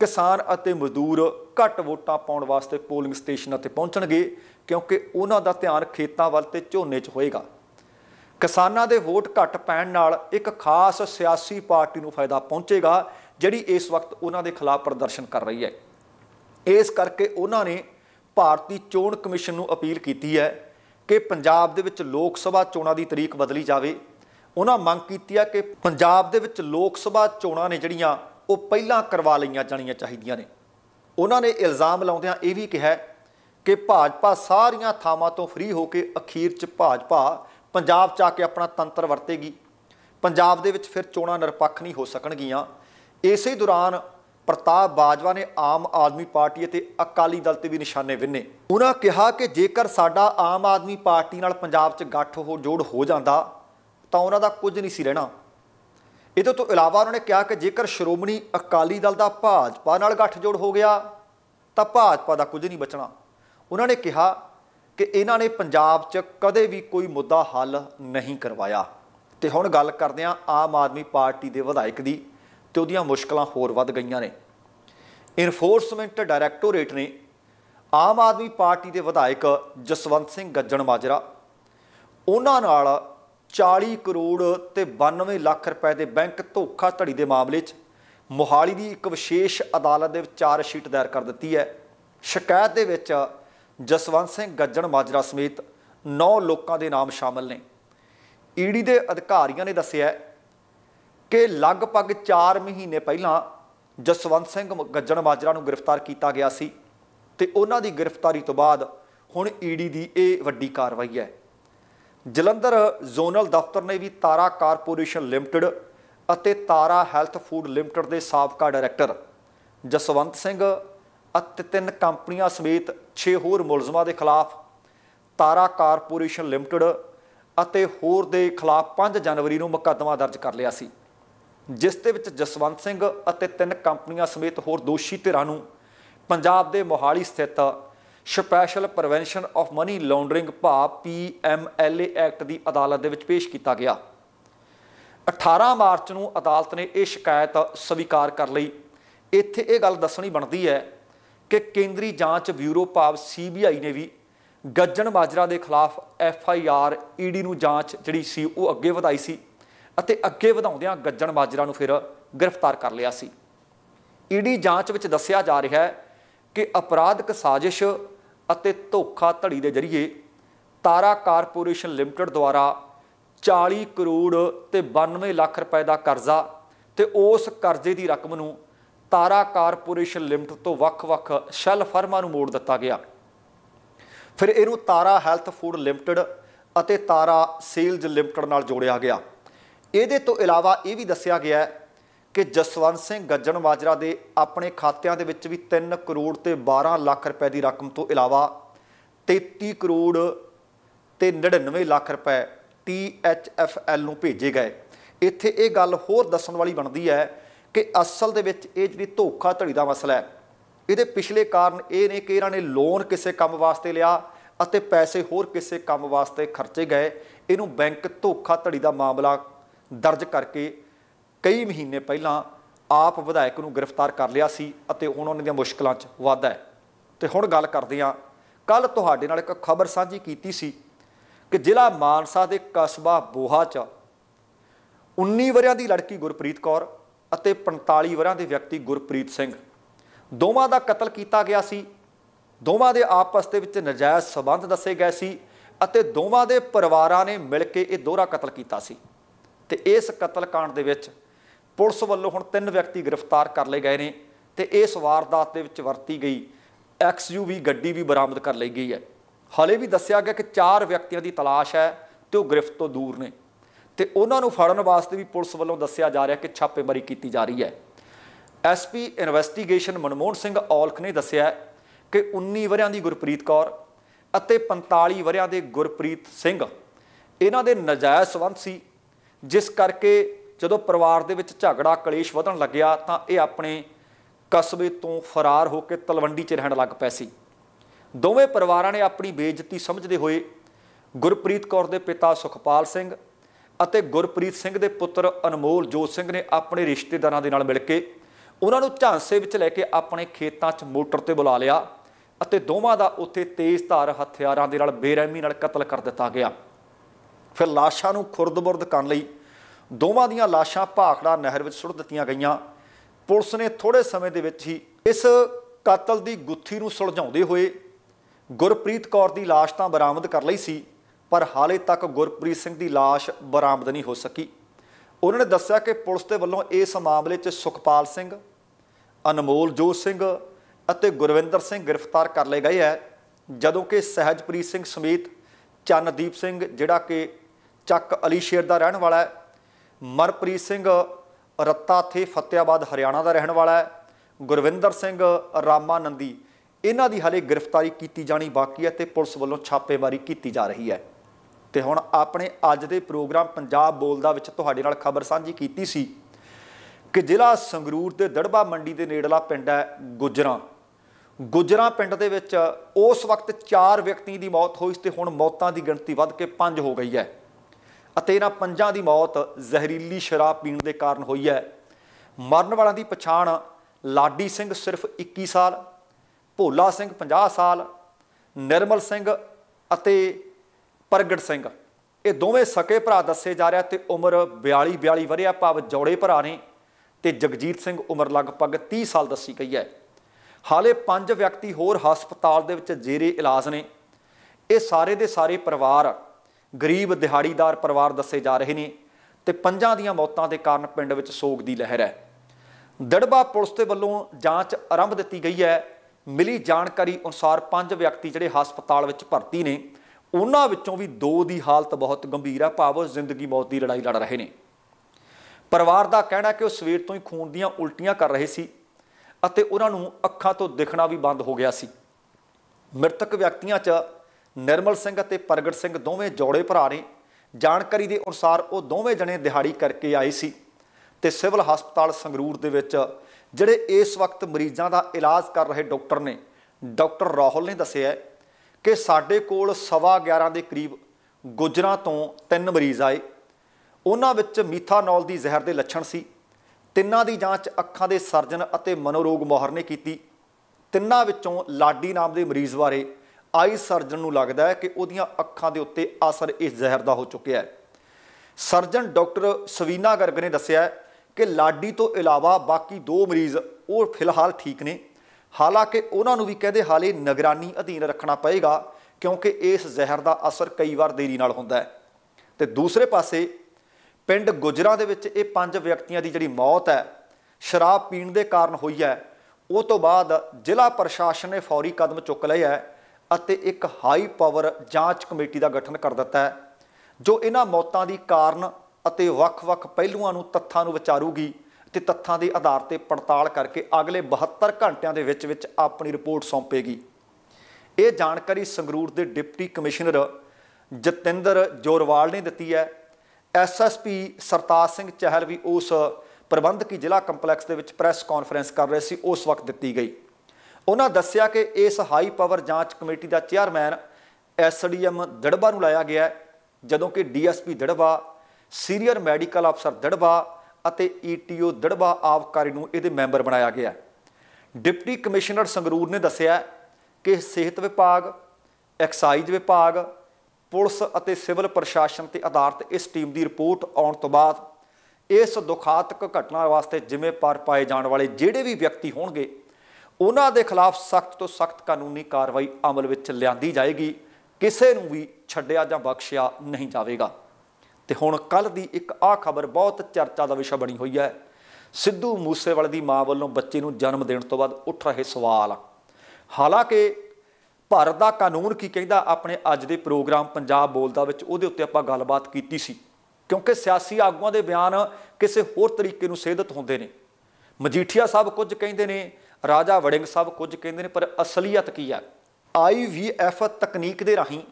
ਕਿਸਾਨ ਅਤੇ ਮਜ਼ਦੂਰ ਘੱਟ ਵੋਟਾਂ ਪਾਉਣ ਵਾਸਤੇ ਪੋਲਿੰਗ ਸਟੇਸ਼ਨਾਂ ਤੇ ਪਹੁੰਚਣਗੇ ਕਿਉਂਕਿ ਉਹਨਾਂ ਦਾ ਧਿਆਨ ਖੇਤਾਂ ਵੱਲ ਤੇ ਝੋਨੇ 'ਚ ਹੋਏਗਾ ਕਿਸਾਨਾਂ ਦੇ ਵੋਟ ਘੱਟ ਪੈਣ ਨਾਲ ਇੱਕ ਖਾਸ ਸਿਆਸੀ ਪਾਰਟੀ ਨੂੰ ਫਾਇਦਾ ਪਹੁੰਚੇਗਾ ਜਿਹੜੀ ਇਸ ਵਕਤ ਉਹਨਾਂ ਦੇ ਖਿਲਾਫ ਪ੍ਰਦਰਸ਼ਨ ਕਰ ਰਹੀ ਹੈ ਇਸ ਕਰਕੇ ਉਹਨਾਂ ਨੇ ਭਾਰਤੀ ਚੋਣ ਕਮਿਸ਼ਨ ਨੂੰ ਅਪੀਲ ਕੀਤੀ ਹੈ ਕਿ ਪੰਜਾਬ ਦੇ ਵਿੱਚ ਲੋਕ ਸਭਾ ਚੋਣਾਂ ਦੀ ਤਰੀਕ ਬਦਲੀ ਜਾਵੇ ਉਹਨਾਂ ਮੰਗ ਕੀਤੀ ਹੈ ਕਿ ਪੰਜਾਬ ਦੇ ਵਿੱਚ ਲੋਕ ਸਭਾ ਚੋਣਾਂ ਨੇ ਜਿਹੜੀਆਂ ਉਹ ਪਹਿਲਾਂ ਕਰਵਾ ਲਈਆਂ ਜਾਣੀਆਂ ਚਾਹੀਦੀਆਂ ਨੇ ਉਹਨਾਂ ਨੇ ਇਲਜ਼ਾਮ ਲਾਉਂਦਿਆਂ ਇਹ ਵੀ ਕਿਹਾ ਕਿ ਭਾਜਪਾ ਸਾਰੀਆਂ ਥਾਵਾਂ ਤੋਂ ਫ੍ਰੀ ਹੋ ਕੇ ਅਖੀਰ 'ਚ ਭਾਜਪਾ ਪੰਜਾਬ 'ਚ ਆ ਕੇ ਆਪਣਾ ਤੰਤਰ ਵਰਤੇਗੀ ਪੰਜਾਬ ਦੇ ਵਿੱਚ ਫਿਰ ਚੋਣਾਂ ਨਿਰਪੱਖ ਨਹੀਂ ਹੋ ਸਕਣਗੀਆਂ ਇਸੇ ਦੌਰਾਨ ਪ੍ਰਤਾਪ ਬਾਜਵਾ ਨੇ ਆਮ ਆਦਮੀ ਪਾਰਟੀ ਅਤੇ ਅਕਾਲੀ ਦਲ ਤੇ ਵੀ ਨਿਸ਼ਾਨੇ ਵਿੰਨੇ ਉਹਨਾਂ ਕਿਹਾ ਕਿ ਜੇਕਰ ਸਾਡਾ ਆਮ ਆਦਮੀ ਪਾਰਟੀ ਨਾਲ ਪੰਜਾਬ 'ਚ ਗੱਠ ਹੋ ਜੋੜ ਹੋ ਜਾਂਦਾ ਤਾਂ ਉਹਨਾਂ ਦਾ ਕੁਝ ਨਹੀਂ ਸੀ ਰਹਿਣਾ ਇਹਦੇ ਤੋਂ ਇਲਾਵਾ ਉਹਨਾਂ ਨੇ ਕਿਹਾ ਕਿ ਜੇਕਰ ਸ਼੍ਰੋਮਣੀ ਅਕਾਲੀ ਦਲ ਦਾ ਭਾਜਪਾ ਨਾਲ ਗੱਠ ਜੋੜ ਹੋ ਗਿਆ ਤਾਂ ਭਾਜਪਾ ਦਾ ਕੁਝ ਨਹੀਂ ਬਚਣਾ ਉਹਨਾਂ ਨੇ ਕਿਹਾ ਕਿ ਇਹਨਾਂ ਨੇ ਪੰਜਾਬ 'ਚ ਕਦੇ ਵੀ ਕੋਈ ਮੁੱਦਾ ਹੱਲ ਨਹੀਂ ਕਰਵਾਇਆ ਤੇ ਹੁਣ ਗੱਲ ਕਰਦੇ ਆ ਆਮ ਆਦਮੀ ਪਾਰਟੀ ਦੇ ਵਿਧਾਇਕ ਦੀ ਤੇ ਉਹਦੀਆਂ ਮੁਸ਼ਕਲਾਂ ਹੋਰ ਵੱਧ ਗਈਆਂ ਨੇ ਇਨਫੋਰਸਮੈਂਟ ਡਾਇਰੈਕਟੋਰੇਟ ਨੇ ਆਮ ਆਦਮੀ ਪਾਰਟੀ ਦੇ ਵਿਧਾਇਕ ਜਸਵੰਤ ਸਿੰਘ ਗੱਜਣ ਮਾਜਰਾ ਉਹਨਾਂ ਨਾਲ 40 ਕਰੋੜ ਤੇ 92 ਲੱਖ ਰੁਪਏ ਦੇ ਬੈਂਕ ਧੋਖਾ ਧੜੀ ਦੇ ਮਾਮਲੇ 'ਚ ਮੋਹਾਲੀ ਦੀ ਇੱਕ ਵਿਸ਼ੇਸ਼ ਅਦਾਲਤ ਦੇ ਵਿਚਾਰ ਸ਼ੀਟ ਦਾਇਰ ਕਰ ਦਿੱਤੀ ਹੈ ਸ਼ਿਕਾਇਤ ਦੇ ਵਿੱਚ ਜਸਵੰਤ ਸਿੰਘ ਗੱਜਣ ਮਾਜਰਾ ਸਮੇਤ 9 ਲੋਕਾਂ ਦੇ ਨਾਮ ਸ਼ਾਮਲ ਨੇ ਈਡੀ ਦੇ ਅਧਿਕਾਰੀਆਂ ਨੇ ਦੱਸਿਆ ਕਿ ਲਗਭਗ 4 ਮਹੀਨੇ ਪਹਿਲਾਂ ਜਸਵੰਤ ਸਿੰਘ ਗੱਜਣ ਮਾਜਰਾ ਨੂੰ ਗ੍ਰਿਫਤਾਰ ਕੀਤਾ ਗਿਆ ਸੀ ਤੇ ਉਹਨਾਂ ਦੀ ਗ੍ਰਿਫਤਾਰੀ ਤੋਂ ਬਾਅਦ ਹੁਣ ਈਡੀ ਦੀ ਇਹ ਵੱਡੀ ਕਾਰਵਾਈ ਹੈ ਜਲੰਧਰ ਜ਼ੋਨਲ ਦਫ਼ਤਰ ਨੇ ਵੀ ਤਾਰਾ ਕਾਰਪੋਰੇਸ਼ਨ ਲਿਮਟਿਡ ਅਤੇ ਤਾਰਾ ਹੈਲਥ ਫੂਡ ਲਿਮਟਿਡ ਦੇ ਸਾਬਕਾ ਡਾਇਰੈਕਟਰ ਜਸਵੰਤ ਸਿੰਘ ਅਤੇ ਤਿੰਨ ਕੰਪਨੀਆਂ ਸਮੇਤ 6 ਹੋਰ ਮੁਲਜ਼ਮਾਂ ਦੇ ਖਿਲਾਫ ਤਾਰਾ ਕਾਰਪੋਰੇਸ਼ਨ ਲਿਮਟਿਡ ਅਤੇ ਹੋਰ ਦੇ ਖਿਲਾਫ 5 ਜਨਵਰੀ ਨੂੰ ਮੁਕੱਦਮਾ ਦਰਜ ਕਰ ਲਿਆ ਸੀ ਜਿਸ ਦੇ ਵਿੱਚ ਜਸਵੰਤ ਸਿੰਘ ਅਤੇ ਤਿੰਨ ਕੰਪਨੀਆਂ ਸਮੇਤ ਹੋਰ ਦੋਸ਼ੀ ਧਿਰਾਂ ਨੂੰ ਪੰਜਾਬ ਦੇ ਮੋਹਾਲੀ ਸਥਿਤ special prevention of money laundering ਭਾਵ ਪੀਐਮਐਲਏ ਐਕਟ ਦੀ ਅਦਾਲਤ ਦੇ ਵਿੱਚ ਪੇਸ਼ ਕੀਤਾ ਗਿਆ 18 ਮਾਰਚ ਨੂੰ ਅਦਾਲਤ ਨੇ ਇਹ ਸ਼ਿਕਾਇਤ ਸਵੀਕਾਰ ਕਰ ਲਈ ਇੱਥੇ ਇਹ ਗੱਲ ਦੱਸਣੀ ਬਣਦੀ ਹੈ ਕਿ ਕੇਂਦਰੀ ਜਾਂਚ ਬਿਊਰੋ ਭਾਵ ਸੀਬੀਆਈ ਨੇ ਵੀ ਗੱਜਣ ਮਾਜਰਾ ਦੇ ਖਿਲਾਫ ਐਫ ਆਈ ਆਰ ਈਡੀ ਨੂੰ ਜਾਂਚ ਜਿਹੜੀ ਸੀ ਉਹ ਅੱਗੇ ਵਧਾਈ ਸੀ ਅਤੇ ਅੱਗੇ ਵਧਾਉਂਦਿਆਂ ਗੱਜਣ ਮਾਜਰਾ ਨੂੰ ਫਿਰ ਗ੍ਰਿਫਤਾਰ ਕਰ ਲਿਆ ਸੀ ਈਡੀ ਜਾਂਚ ਵਿੱਚ ਦੱਸਿਆ ਜਾ ਰਿਹਾ ਹੈ ਕਿ ਅਪਰਾਧਿਕ ਸਾਜ਼ਿਸ਼ ਅਤੇ ਧੋਖਾ ਧੜੀ ਦੇ ਜ਼ਰੀਏ ਤਾਰਾ ਕਾਰਪੋਰੇਸ਼ਨ ਲਿਮਟਿਡ ਦੁਆਰਾ 40 ਕਰੋੜ ਤੇ 92 ਲੱਖ ਰੁਪਏ ਦਾ ਕਰਜ਼ਾ ਤੇ ਉਸ ਕਰਜ਼ੇ ਦੀ ਰਕਮ ਨੂੰ ਤਾਰਾ ਕਾਰਪੋਰੇਸ਼ਨ ਲਿਮਟ ਤੋਂ ਵੱਖ-ਵੱਖ ਸ਼ੈਲ ਫਰਮਾਂ ਨੂੰ ਮੋੜ ਦਿੱਤਾ ਗਿਆ ਫਿਰ ਇਹਨੂੰ ਤਾਰਾ ਹੈਲਥ ਫੂਡ ਲਿਮਟਿਡ ਅਤੇ ਤਾਰਾ ਸੇਲਜ਼ ਲਿਮਟਿਡ ਨਾਲ ਜੋੜਿਆ ਗਿਆ ਇਹਦੇ ਤੋਂ ਇਲਾਵਾ ਇਹ ਵੀ ਦੱਸਿਆ ਗਿਆ ਕਿ ਜਸਵੰਤ ਸਿੰਘ ਗੱਜਣ ਵਾਜਰਾ ਦੇ ਆਪਣੇ ਖਾਤਿਆਂ ਦੇ ਵਿੱਚ ਵੀ 3 ਕਰੋੜ ਤੇ 12 ਲੱਖ ਰੁਪਏ ਦੀ ਰਕਮ ਤੋਂ ਇਲਾਵਾ 33 ਕਰੋੜ ਤੇ 99 ਲੱਖ ਰੁਪਏ THFL ਨੂੰ ਭੇਜੇ ਗਏ ਇੱਥੇ ਇਹ ਗੱਲ ਹੋਰ ਦੱਸਣ ਵਾਲੀ ਬਣਦੀ ਹੈ ਕਿ ਅਸਲ ਦੇ ਵਿੱਚ ਇਹ ਜਿਹੜੀ ਧੋਖਾ ਧੜੀ ਦਾ ਮਸਲਾ ਹੈ ਇਹਦੇ ਪਿਛਲੇ ਕਾਰਨ ਇਹ ਨੇ ਕਿ ਇਹਨਾਂ ਨੇ ਲੋਨ ਕਿਸੇ ਕੰਮ ਵਾਸਤੇ ਲਿਆ ਅਤੇ ਪੈਸੇ ਹੋਰ ਕਿਸੇ ਕੰਮ ਵਾਸਤੇ ਖਰਚੇ ਗਏ ਇਹਨੂੰ ਬੈਂਕ ਧੋਖਾ ਧੜੀ ਦਾ ਮਾਮਲਾ ਦਰਜ ਕਰਕੇ ਕਈ ਮਹੀਨੇ ਪਹਿਲਾਂ ਆਪ ਵਿਧਾਇਕ ਨੂੰ ਗ੍ਰਿਫਤਾਰ ਕਰ ਲਿਆ ਸੀ ਅਤੇ ਹੁਣ ਉਹਨਾਂ ਦੀਆਂ ਮੁਸ਼ਕਲਾਂ 'ਚ ਵਾਧਾ ਹੈ ਤੇ ਹੁਣ ਗੱਲ ਕਰਦੇ ਹਾਂ ਕੱਲ ਤੁਹਾਡੇ ਨਾਲ ਇੱਕ ਖਬਰ ਸਾਂਝੀ ਕੀਤੀ ਸੀ ਕਿ ਜ਼ਿਲ੍ਹਾ ਮਾਨਸਾ ਦੇ ਕਸਬਾ ਬੋਹਾ 'ਚ 19 ਵਰਿਆਂ ਦੀ ਲੜਕੀ ਗੁਰਪ੍ਰੀਤ ਕੌਰ ਅਤੇ 45 ਵਰਿਆਂ ਦੇ ਵਿਅਕਤੀ ਗੁਰਪ੍ਰੀਤ ਸਿੰਘ ਦੋਵਾਂ ਦਾ ਕਤਲ ਕੀਤਾ ਗਿਆ ਸੀ ਦੋਵਾਂ ਦੇ ਆਪਸ ਦੇ ਵਿੱਚ ਨਜਾਇਜ਼ ਸਬੰਧ ਦੱਸੇ ਗਏ ਸੀ ਅਤੇ ਦੋਵਾਂ ਦੇ ਪਰਿਵਾਰਾਂ ਨੇ ਮਿਲ ਕੇ ਇਹ ਦੋਹਰਾ ਕਤਲ ਕੀਤਾ ਸੀ ਤੇ ਇਸ ਕਤਲकांड ਦੇ ਵਿੱਚ ਪੁਲਿਸ ਵੱਲੋਂ ਹੁਣ ਤਿੰਨ ਵਿਅਕਤੀ ਗ੍ਰਿਫਤਾਰ ਕਰ ਲਏ ਗਏ ਨੇ ਤੇ ਇਸ ਵਾਰਦਾਤ ਦੇ ਵਿੱਚ ਵਰਤੀ ਗਈ ਵੀ ਗੱਡੀ ਵੀ ਬਰਾਮਦ ਕਰ ਲਈ ਗਈ ਹੈ ਹਾਲੇ ਵੀ ਦੱਸਿਆ ਗਿਆ ਕਿ ਚਾਰ ਵਿਅਕਤੀਆਂ ਦੀ ਤਲਾਸ਼ ਹੈ ਤੇ ਉਹ ਗ੍ਰਿਫਤ ਤੋਂ ਦੂਰ ਨੇ ਤੇ ਉਹਨਾਂ ਨੂੰ ਫੜਨ ਵਾਸਤੇ ਵੀ ਪੁਲਿਸ ਵੱਲੋਂ ਦੱਸਿਆ ਜਾ ਰਿਹਾ ਕਿ ਛਾਪੇਮਾਰੀ ਕੀਤੀ ਜਾ ਰਹੀ ਹੈ ਐਸਪੀ ਇਨਵੈਸਟੀਗੇਸ਼ਨ ਮਨਮੋਹਨ ਸਿੰਘ ਔਲਖ ਨੇ ਦੱਸਿਆ ਕਿ 19 ਵਰਿਆਂ ਦੀ ਗੁਰਪ੍ਰੀਤ ਕੌਰ ਅਤੇ 45 ਵਰਿਆਂ ਦੇ ਗੁਰਪ੍ਰੀਤ ਸਿੰਘ ਇਹਨਾਂ ਦੇ ਨਜਾਇਜ਼ ਸਬੰਧ ਸੀ ਜਿਸ ਕਰਕੇ ਜਦੋਂ ਪਰਿਵਾਰ ਦੇ ਵਿੱਚ ਝਗੜਾ ਕਲੇਸ਼ ਵਧਣ ਲੱਗਿਆ ਤਾਂ ਇਹ ਆਪਣੇ ਕਸਬੇ ਤੋਂ ਫਰਾਰ ਹੋ ਕੇ ਤਲਵੰਡੀ 'ਚ ਰਹਿਣ ਲੱਗ ਪਏ ਸੀ ਦੋਵੇਂ ਪਰਿਵਾਰਾਂ ਨੇ ਆਪਣੀ ਬੇਇੱਜ਼ਤੀ ਸਮਝਦੇ ਹੋਏ ਗੁਰਪ੍ਰੀਤ ਕੌਰ ਦੇ ਪਿਤਾ ਸੁਖਪਾਲ ਸਿੰਘ ਅਤੇ ਗੁਰਪ੍ਰੀਤ ਸਿੰਘ ਦੇ ਪੁੱਤਰ ਅਨਮੋਲ ਜੋਤ ਸਿੰਘ ਨੇ ਆਪਣੇ ਰਿਸ਼ਤੇਦਾਰਾਂ ਦੇ ਨਾਲ ਮਿਲ ਕੇ ਉਹਨਾਂ ਨੂੰ ਝਾਂਸੇ ਵਿੱਚ ਲੈ ਕੇ ਆਪਣੇ ਖੇਤਾਂ 'ਚ ਮੋਟਰ ਤੇ ਬੁਲਾ ਲਿਆ ਅਤੇ ਦੋਵਾਂ ਦਾ ਉੱਥੇ ਤੇਜ਼ ਧਾਰ ਹਥਿਆਰਾਂ ਦੇ ਨਾਲ ਬੇਰਹਿਮੀ ਨਾਲ ਕਤਲ ਕਰ ਦਿੱਤਾ ਗਿਆ ਫਿਰ ਲਾਸ਼ਾਂ ਨੂੰ ਖੁਰਦਬੁਰਦ ਕਰਨ ਲਈ ਦੋਵਾਂ ਦੀਆਂ ਲਾਸ਼ਾਂ ਭਾਖੜਾ ਨਹਿਰ ਵਿੱਚ ਸੁੱਟ ਦਿੱਤੀਆਂ ਗਈਆਂ ਪੁਲਿਸ ਨੇ ਥੋੜੇ ਸਮੇਂ ਦੇ ਵਿੱਚ ਹੀ ਇਸ ਕਤਲ ਦੀ ਗੁੱਥੀ ਨੂੰ ਸੁਲਝਾਉਂਦੇ ਹੋਏ ਗੁਰਪ੍ਰੀਤ ਕੌਰ ਦੀ ਲਾਸ਼ ਤਾਂ ਬਰਾਮਦ ਕਰ ਲਈ ਸੀ ਪਰ ਹਾਲੇ ਤੱਕ ਗੁਰਪ੍ਰੀਤ ਸਿੰਘ ਦੀ লাশ ਬਰਾਮਦ ਨਹੀਂ ਹੋ ਸਕੀ ਉਹਨਾਂ ਨੇ ਦੱਸਿਆ ਕਿ ਪੁਲਿਸ ਦੇ ਵੱਲੋਂ ਇਸ ਮਾਮਲੇ 'ਚ ਸੁਖਪਾਲ ਸਿੰਘ ਅਨਮੋਲ ਜੋਤ ਸਿੰਘ ਅਤੇ ਗੁਰਵਿੰਦਰ ਸਿੰਘ ਗ੍ਰਿਫਤਾਰ ਕਰ ਲਏ ਗਏ ਹੈ ਜਦੋਂ ਕਿ ਸਹਿਜਪ੍ਰੀਤ ਸਿੰਘ ਸਮੇਤ ਚੰਨਦੀਪ ਸਿੰਘ ਜਿਹੜਾ ਕਿ ਚੱਕ ਅਲੀ ਸ਼ੇਰ ਦਾ ਰਹਿਣ ਵਾਲਾ ਹੈ ਮਨਪ੍ਰੀਤ ਸਿੰਘ ਰੱਤਾਥੇ ਫਤਿਆਬਾਦ ਹਰਿਆਣਾ ਦਾ ਰਹਿਣ ਵਾਲਾ ਹੈ ਗੁਰਵਿੰਦਰ ਸਿੰਘ ਰਾਮਾਨੰਦੀ ਇਹਨਾਂ ਦੀ ਹਲੇ ਗ੍ਰਿਫਤਾਰੀ ਕੀਤੀ ਜਾਣੀ ਬਾਕੀ ਹੈ ਤੇ ਪੁਲਿਸ ਵੱਲੋਂ ਛਾਪੇਮਾਰੀ ਕੀਤੀ ਜਾ ਰਹੀ ਹੈ ਤੇ ਹੁਣ ਆਪਣੇ ਅੱਜ ਦੇ ਪ੍ਰੋਗਰਾਮ ਪੰਜਾਬ ਬੋਲਦਾ ਵਿੱਚ ਤੁਹਾਡੇ ਨਾਲ ਖਬਰ ਸਾਂਝੀ ਕੀਤੀ ਸੀ ਕਿ ਜ਼ਿਲ੍ਹਾ ਸੰਗਰੂਰ ਦੇ ਦੜਬਾ ਮੰਡੀ ਦੇ ਨੇੜਲਾ ਪਿੰਡ ਹੈ ਗੁਜਰਾ ਗੁਜਰਾ ਪਿੰਡ ਦੇ ਵਿੱਚ ਉਸ ਵਕਤ 4 ਵਿਅਕਤੀ ਦੀ ਮੌਤ ਹੋਈ ਤੇ ਹੁਣ ਮੌਤਾਂ ਦੀ ਗਿਣਤੀ ਵੱਧ ਕੇ 5 ਹੋ ਗਈ ਹੈ ਅਤੇ ਇਹਨਾਂ ਪੰਜਾਂ ਦੀ ਮੌਤ ਜ਼ਹਿਰੀਲੀ ਸ਼ਰਾਬ ਪੀਣ ਦੇ ਕਾਰਨ ਹੋਈ ਹੈ ਮਰਨ ਵਾਲਿਆਂ ਦੀ ਪਛਾਣ ਲਾਡੀ ਸਿੰਘ ਸਿਰਫ 21 ਸਾਲ ਭੋਲਾ ਸਿੰਘ 50 ਸਾਲ ਨਿਰਮਲ ਸਿੰਘ ਅਤੇ ਪ੍ਰਗਟ ਸਿੰਘ ਇਹ ਦੋਵੇਂ ਸਕੇ ਭਰਾ ਦੱਸੇ ਜਾ ਰਿਹਾ ਤੇ ਉਮਰ 42 42 ਵਰਿਆ ਭਾਵ ਜੋੜੇ ਭਰਾ ਨੇ ਤੇ ਜਗਜੀਤ ਸਿੰਘ ਉਮਰ ਲਗਭਗ 30 ਸਾਲ ਦੱਸੀ ਗਈ ਹੈ ਹਾਲੇ ਪੰਜ ਵਿਅਕਤੀ ਹੋਰ ਹਸਪਤਾਲ ਦੇ ਵਿੱਚ ਜੇਰੇ ਇਲਾਜ ਨੇ ਇਹ ਸਾਰੇ ਦੇ ਸਾਰੇ ਪਰਿਵਾਰ ਗਰੀਬ ਦਿਹਾੜੀਦਾਰ ਪਰਿਵਾਰ ਦੱਸੇ ਜਾ ਰਹੇ ਨੇ ਤੇ ਪੰਜਾਂ ਦੀਆਂ ਮੌਤਾਂ ਦੇ ਕਾਰਨ ਪਿੰਡ ਵਿੱਚ ਸੋਗ ਦੀ ਲਹਿਰ ਹੈ ਦੜਬਾ ਪੁਲਿਸ ਦੇ ਵੱਲੋਂ ਜਾਂਚ ਆਰੰਭ ਦਿੱਤੀ ਗਈ ਹੈ ਮਿਲੀ ਜਾਣਕਾਰੀ ਅਨੁਸਾਰ ਪੰਜ ਵਿਅਕਤੀ ਜਿਹੜੇ ਹਸਪਤਾਲ ਵਿੱਚ ਭਰਤੀ ਨੇ ਉਹਨਾਂ ਵਿੱਚੋਂ ਵੀ ਦੋ ਦੀ ਹਾਲਤ ਬਹੁਤ ਗੰਭੀਰ ਹੈ ਭਾਵ ਜ਼ਿੰਦਗੀ ਮੌਤ ਦੀ ਲੜਾਈ ਲੜ ਰਹੇ ਨੇ ਪਰਿਵਾਰ ਦਾ ਕਹਿਣਾ ਕਿ ਉਹ ਸਵੇਰ ਤੋਂ ਹੀ ਖੂਨ ਦੀਆਂ ਉਲਟੀਆਂ ਕਰ ਰਹੇ ਸੀ ਅਤੇ ਉਹਨਾਂ ਨੂੰ ਅੱਖਾਂ ਤੋਂ ਦਿਖਣਾ ਵੀ ਬੰਦ ਹੋ ਗਿਆ ਸੀ ਮ੍ਰਿਤਕ ਵਿਅਕਤੀਆਂ 'ਚ ਨਿਰਮਲ ਸਿੰਘ ਅਤੇ ਪ੍ਰਗਟ ਸਿੰਘ ਦੋਵੇਂ ਜੋੜੇ ਭਰਾ ਨੇ ਜਾਣਕਾਰੀ ਦੇ ਅਨੁਸਾਰ ਉਹ ਦੋਵੇਂ ਜਣੇ ਦਿਹਾੜੀ ਕਰਕੇ ਆਏ ਸੀ ਤੇ ਸਿਵਲ ਹਸਪਤਾਲ ਸੰਗਰੂਰ ਦੇ ਵਿੱਚ ਜਿਹੜੇ ਇਸ ਵਕਤ ਮਰੀਜ਼ਾਂ ਦਾ ਇਲਾਜ ਕਰ ਰਹੇ ਡਾਕਟਰ ਨੇ ਡਾਕਟਰ ਰਾਹੁਲ ਨੇ ਦੱਸਿਆ ਕਿ ਸਾਡੇ ਕੋਲ ਸਵਾ 11 ਦੇ ਕਰੀਬ ਗੁਜਰਾ ਤੋਂ ਤਿੰਨ ਮਰੀਜ਼ ਆਏ ਉਹਨਾਂ ਵਿੱਚ ਮੀਥਾਨੋਲ ਦੀ ਜ਼ਹਿਰ ਦੇ ਲੱਛਣ ਸੀ ਤਿੰਨਾਂ ਦੀ ਜਾਂਚ ਅੱਖਾਂ ਦੇ ਸਰਜਨ ਅਤੇ ਮਨੋਰੋਗ ਮੋਹਰ ਨੇ ਕੀਤੀ ਤਿੰਨਾਂ ਵਿੱਚੋਂ ਲਾਡੀ ਨਾਮ ਦੇ ਮਰੀਜ਼ ਬਾਰੇ ਆਈ ਸਰਜਨ ਨੂੰ ਲੱਗਦਾ ਹੈ ਕਿ ਉਹਦੀਆਂ ਅੱਖਾਂ ਦੇ ਉੱਤੇ ਅਸਰ ਇਸ ਜ਼ਹਿਰ ਦਾ ਹੋ ਚੁੱਕਿਆ ਹੈ ਸਰਜਨ ਡਾਕਟਰ ਸਵੀਨਾ ਗਰਗ ਨੇ ਦੱਸਿਆ ਕਿ ਲਾਡੀ ਤੋਂ ਇਲਾਵਾ ਬਾਕੀ ਦੋ ਮਰੀਜ਼ ਉਹ ਫਿਲਹਾਲ ਠੀਕ ਨੇ ਹਾਲਾਂਕਿ ਉਹਨਾਂ ਨੂੰ ਵੀ ਕਹਿੰਦੇ ਹਾਲੇ ਨਿਗਰਾਨੀ ਅਧੀਨ ਰੱਖਣਾ ਪਏਗਾ ਕਿਉਂਕਿ ਇਸ ਜ਼ਹਿਰ ਦਾ ਅਸਰ ਕਈ ਵਾਰ ਦੇਰੀ ਨਾਲ ਹੁੰਦਾ ਹੈ ਤੇ ਦੂਸਰੇ ਪਾਸੇ ਪਿੰਡ ਗੁਜਰਾ ਦੇ ਵਿੱਚ ਇਹ ਪੰਜ ਵਿਅਕਤੀਆਂ ਦੀ ਜਿਹੜੀ ਮੌਤ ਹੈ ਸ਼ਰਾਬ ਪੀਣ ਦੇ ਕਾਰਨ ਹੋਈ ਹੈ ਉਹ ਤੋਂ ਬਾਅਦ ਜ਼ਿਲ੍ਹਾ ਪ੍ਰਸ਼ਾਸਨ ਨੇ ਫੌਰੀ ਕਦਮ ਚੁੱਕ ਲਏ ਹੈ ਅਤੇ ਇੱਕ ਹਾਈ ਪਾਵਰ ਜਾਂਚ ਕਮੇਟੀ ਦਾ ਗਠਨ ਕਰ ਦਿੱਤਾ ਹੈ ਜੋ ਇਹਨਾਂ ਮੌਤਾਂ ਦੀ ਕਾਰਨ ਅਤੇ ਵੱਖ-ਵੱਖ ਪਹਿਲੂਆਂ ਨੂੰ ਤੱਥਾਂ ਨੂੰ ਵਿਚਾਰੂਗੀ ਤੇ ਤੱਥਾਂ ਦੇ ਆਧਾਰ ਤੇ ਪੜਤਾਲ ਕਰਕੇ ਅਗਲੇ 72 ਘੰਟਿਆਂ ਦੇ ਵਿੱਚ ਵਿੱਚ ਆਪਣੀ ਰਿਪੋਰਟ ਸੌਂਪੇਗੀ ਇਹ ਜਾਣਕਾਰੀ ਸੰਗਰੂਰ ਦੇ ਡਿਪਟੀ ਕਮਿਸ਼ਨਰ ਜਤਿੰਦਰ ਜੋਰਵਾਲ ਨੇ ਦਿੱਤੀ ਹੈ ਐਸਐਸਪੀ ਸਰਤਾਜ ਸਿੰਘ ਚਹਿਲ ਵੀ ਉਸ ਪ੍ਰਬੰਧਕੀ ਜ਼ਿਲ੍ਹਾ ਕੰਪਲੈਕਸ ਦੇ ਵਿੱਚ ਪ੍ਰੈਸ ਕਾਨਫਰੰਸ ਕਰ ਰਹੇ ਸੀ ਉਸ ਵਕਤ ਦਿੱਤੀ ਗਈ ਉਹਨਾਂ ਦੱਸਿਆ ਕਿ ਇਸ ਹਾਈ ਪਾਵਰ ਜਾਂਚ ਕਮੇਟੀ ਦਾ ਚੇਅਰਮੈਨ ਐਸਡੀਐਮ ਦੜਬਾ ਨੂੰ ਲਾਇਆ ਗਿਆ ਜਦੋਂ ਕਿ ਡੀਐਸਪੀ ਦੜਬਾ ਸੀਨੀਅਰ ਮੈਡੀਕਲ ਅਫਸਰ ਦੜਬਾ ਅਤੇ ਈਟੀਓ ਦੜਬਾ ਆਵਕਾਰੀ ਨੂੰ ਇਹਦੇ ਮੈਂਬਰ ਬਣਾਇਆ ਗਿਆ ਡਿਪਟੀ ਕਮਿਸ਼ਨਰ ਸੰਗਰੂਰ ਨੇ ਦੱਸਿਆ ਕਿ ਸਿਹਤ ਵਿਭਾਗ ਐਕਸਾਈਜ਼ ਵਿਭਾਗ ਪੁਲਿਸ ਅਤੇ ਸਿਵਲ ਪ੍ਰਸ਼ਾਸਨ ਤੇ ਆਧਾਰਿਤ ਇਸ ਟੀਮ ਦੀ ਰਿਪੋਰਟ ਆਉਣ ਤੋਂ ਬਾਅਦ ਇਸ ਦੁਖਾਂਤਕ ਘਟਨਾ ਵਾਸਤੇ ਜ਼ਿੰਮੇਵਾਰ ਪਾਏ ਜਾਣ ਵਾਲੇ ਜਿਹੜੇ ਵੀ ਵਿਅਕਤੀ ਹੋਣਗੇ ਉਹਨਾਂ ਦੇ ਖਿਲਾਫ ਸਖਤ ਤੋਂ ਸਖਤ ਕਾਨੂੰਨੀ ਕਾਰਵਾਈ ਅਮਲ ਵਿੱਚ ਲਿਆਂਦੀ ਜਾਏਗੀ ਕਿਸੇ ਨੂੰ ਵੀ ਛੱਡਿਆ ਜਾਂ ਬਖਸ਼ਿਆ ਨਹੀਂ ਜਾਵੇਗਾ ਤੇ ਹੁਣ ਕੱਲ ਦੀ ਇੱਕ ਆ ਖਬਰ ਬਹੁਤ ਚਰਚਾ ਦਾ ਵਿਸ਼ਾ ਬਣੀ ਹੋਈ ਹੈ ਸਿੱਧੂ ਮੂਸੇਵਾਲੇ ਦੀ ਮਾਂ ਵੱਲੋਂ ਬੱਚੇ ਨੂੰ ਜਨਮ ਦੇਣ ਤੋਂ ਬਾਅਦ ਉੱਠ ਰਹੇ ਸਵਾਲ ਹਾਲਾਂਕਿ ਭਾਰਤ ਦਾ ਕਾਨੂੰਨ ਕੀ ਕਹਿੰਦਾ ਆਪਣੇ ਅੱਜ ਦੇ ਪ੍ਰੋਗਰਾਮ ਪੰਜਾਬ ਬੋਲਦਾ ਵਿੱਚ ਉਹਦੇ ਉੱਤੇ ਆਪਾਂ ਗੱਲਬਾਤ ਕੀਤੀ ਸੀ ਕਿਉਂਕਿ ਸਿਆਸੀ ਆਗੂਆਂ ਦੇ ਬਿਆਨ ਕਿਸੇ ਹੋਰ ਤਰੀਕੇ ਨੂੰ ਸੇਧਤ ਹੁੰਦੇ ਨੇ ਮਜੀਠੀਆ ਸਾਹਿਬ ਕੁਝ ਕਹਿੰਦੇ ਨੇ ਰਾਜਾ ਵੜਿੰਗ ਸਾਹਿਬ ਕੁਝ ਕਹਿੰਦੇ ਨੇ ਪਰ ਅਸਲੀਅਤ ਕੀ ਹੈ ਆਈਵੀਐਫ ਤਕਨੀਕ ਦੇ ਰਾਹੀਂ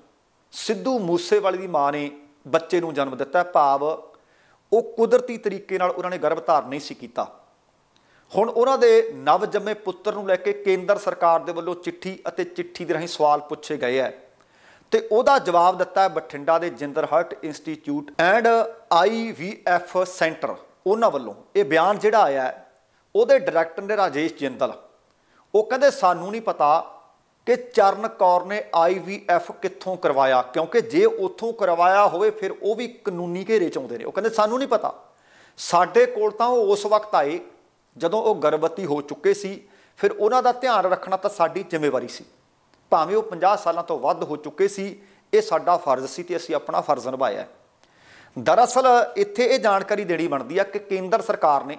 ਸਿੱਧੂ ਮੂਸੇਵਾਲੇ ਦੀ ਮਾਂ ਨੇ ਬੱਚੇ ਨੂੰ ਜਨਮ ਦਿੱਤਾ ਭਾਵ ਉਹ ਕੁਦਰਤੀ ਤਰੀਕੇ ਨਾਲ ਉਹਨਾਂ ਨੇ ਗਰਭ ਧਾਰਨ ਨਹੀਂ ਸੀ ਕੀਤਾ ਹੁਣ ਉਹਨਾਂ ਦੇ ਨਵ ਜੰਮੇ ਪੁੱਤਰ ਨੂੰ ਲੈ ਕੇ ਕੇਂਦਰ ਸਰਕਾਰ ਦੇ ਵੱਲੋਂ ਚਿੱਠੀ ਅਤੇ ਚਿੱਠੀ ਦੇ ਰਾਹੀਂ ਸਵਾਲ ਪੁੱਛੇ ਗਏ ਹੈ ਤੇ ਉਹਦਾ ਜਵਾਬ ਦਿੱਤਾ ਹੈ ਬਠਿੰਡਾ ਦੇ Jindal heart institute and IVF centre ਉਹਨਾਂ ਵੱਲੋਂ ਇਹ ਬਿਆਨ ਜਿਹੜਾ ਆਇਆ ਉਹਦੇ ਡਾਇਰੈਕਟਰ ਨੇ ਰਾਜੇਸ਼ ਜਿੰਦਲ ਉਹ ਕਹਿੰਦੇ ਸਾਨੂੰ ਨਹੀਂ ਪਤਾ ਕਿ ਚਰਨ ਕੌਰ ਨੇ ਆਈਵੀਐਫ ਕਿੱਥੋਂ ਕਰਵਾਇਆ ਕਿਉਂਕਿ ਜੇ ਉੱਥੋਂ ਕਰਵਾਇਆ ਹੋਵੇ ਫਿਰ ਉਹ ਵੀ ਕਾਨੂੰਨੀ ਘੇਰੇ ਚ ਆਉਂਦੇ ਨੇ ਉਹ ਕਹਿੰਦੇ ਸਾਨੂੰ ਨਹੀਂ ਪਤਾ ਸਾਡੇ ਕੋਲ ਤਾਂ ਉਹ ਉਸ ਵਕਤ ਆਏ ਜਦੋਂ ਉਹ ਗਰਭਵਤੀ ਹੋ ਚੁੱਕੇ ਸੀ ਫਿਰ ਉਹਨਾਂ ਦਾ ਧਿਆਨ ਰੱਖਣਾ ਤਾਂ ਸਾਡੀ ਜ਼ਿੰਮੇਵਾਰੀ ਸੀ ਭਾਵੇਂ ਉਹ 50 ਸਾਲਾਂ ਤੋਂ ਵੱਧ ਹੋ ਚੁੱਕੇ ਸੀ ਇਹ ਸਾਡਾ ਫਰਜ਼ ਸੀ ਤੇ ਅਸੀਂ ਆਪਣਾ ਫਰਜ਼ ਨਿਭਾਇਆ ਦਰਅਸਲ ਇੱਥੇ ਇਹ ਜਾਣਕਾਰੀ ਦੇਣੀ ਬਣਦੀ ਆ ਕਿ ਕੇਂਦਰ ਸਰਕਾਰ ਨੇ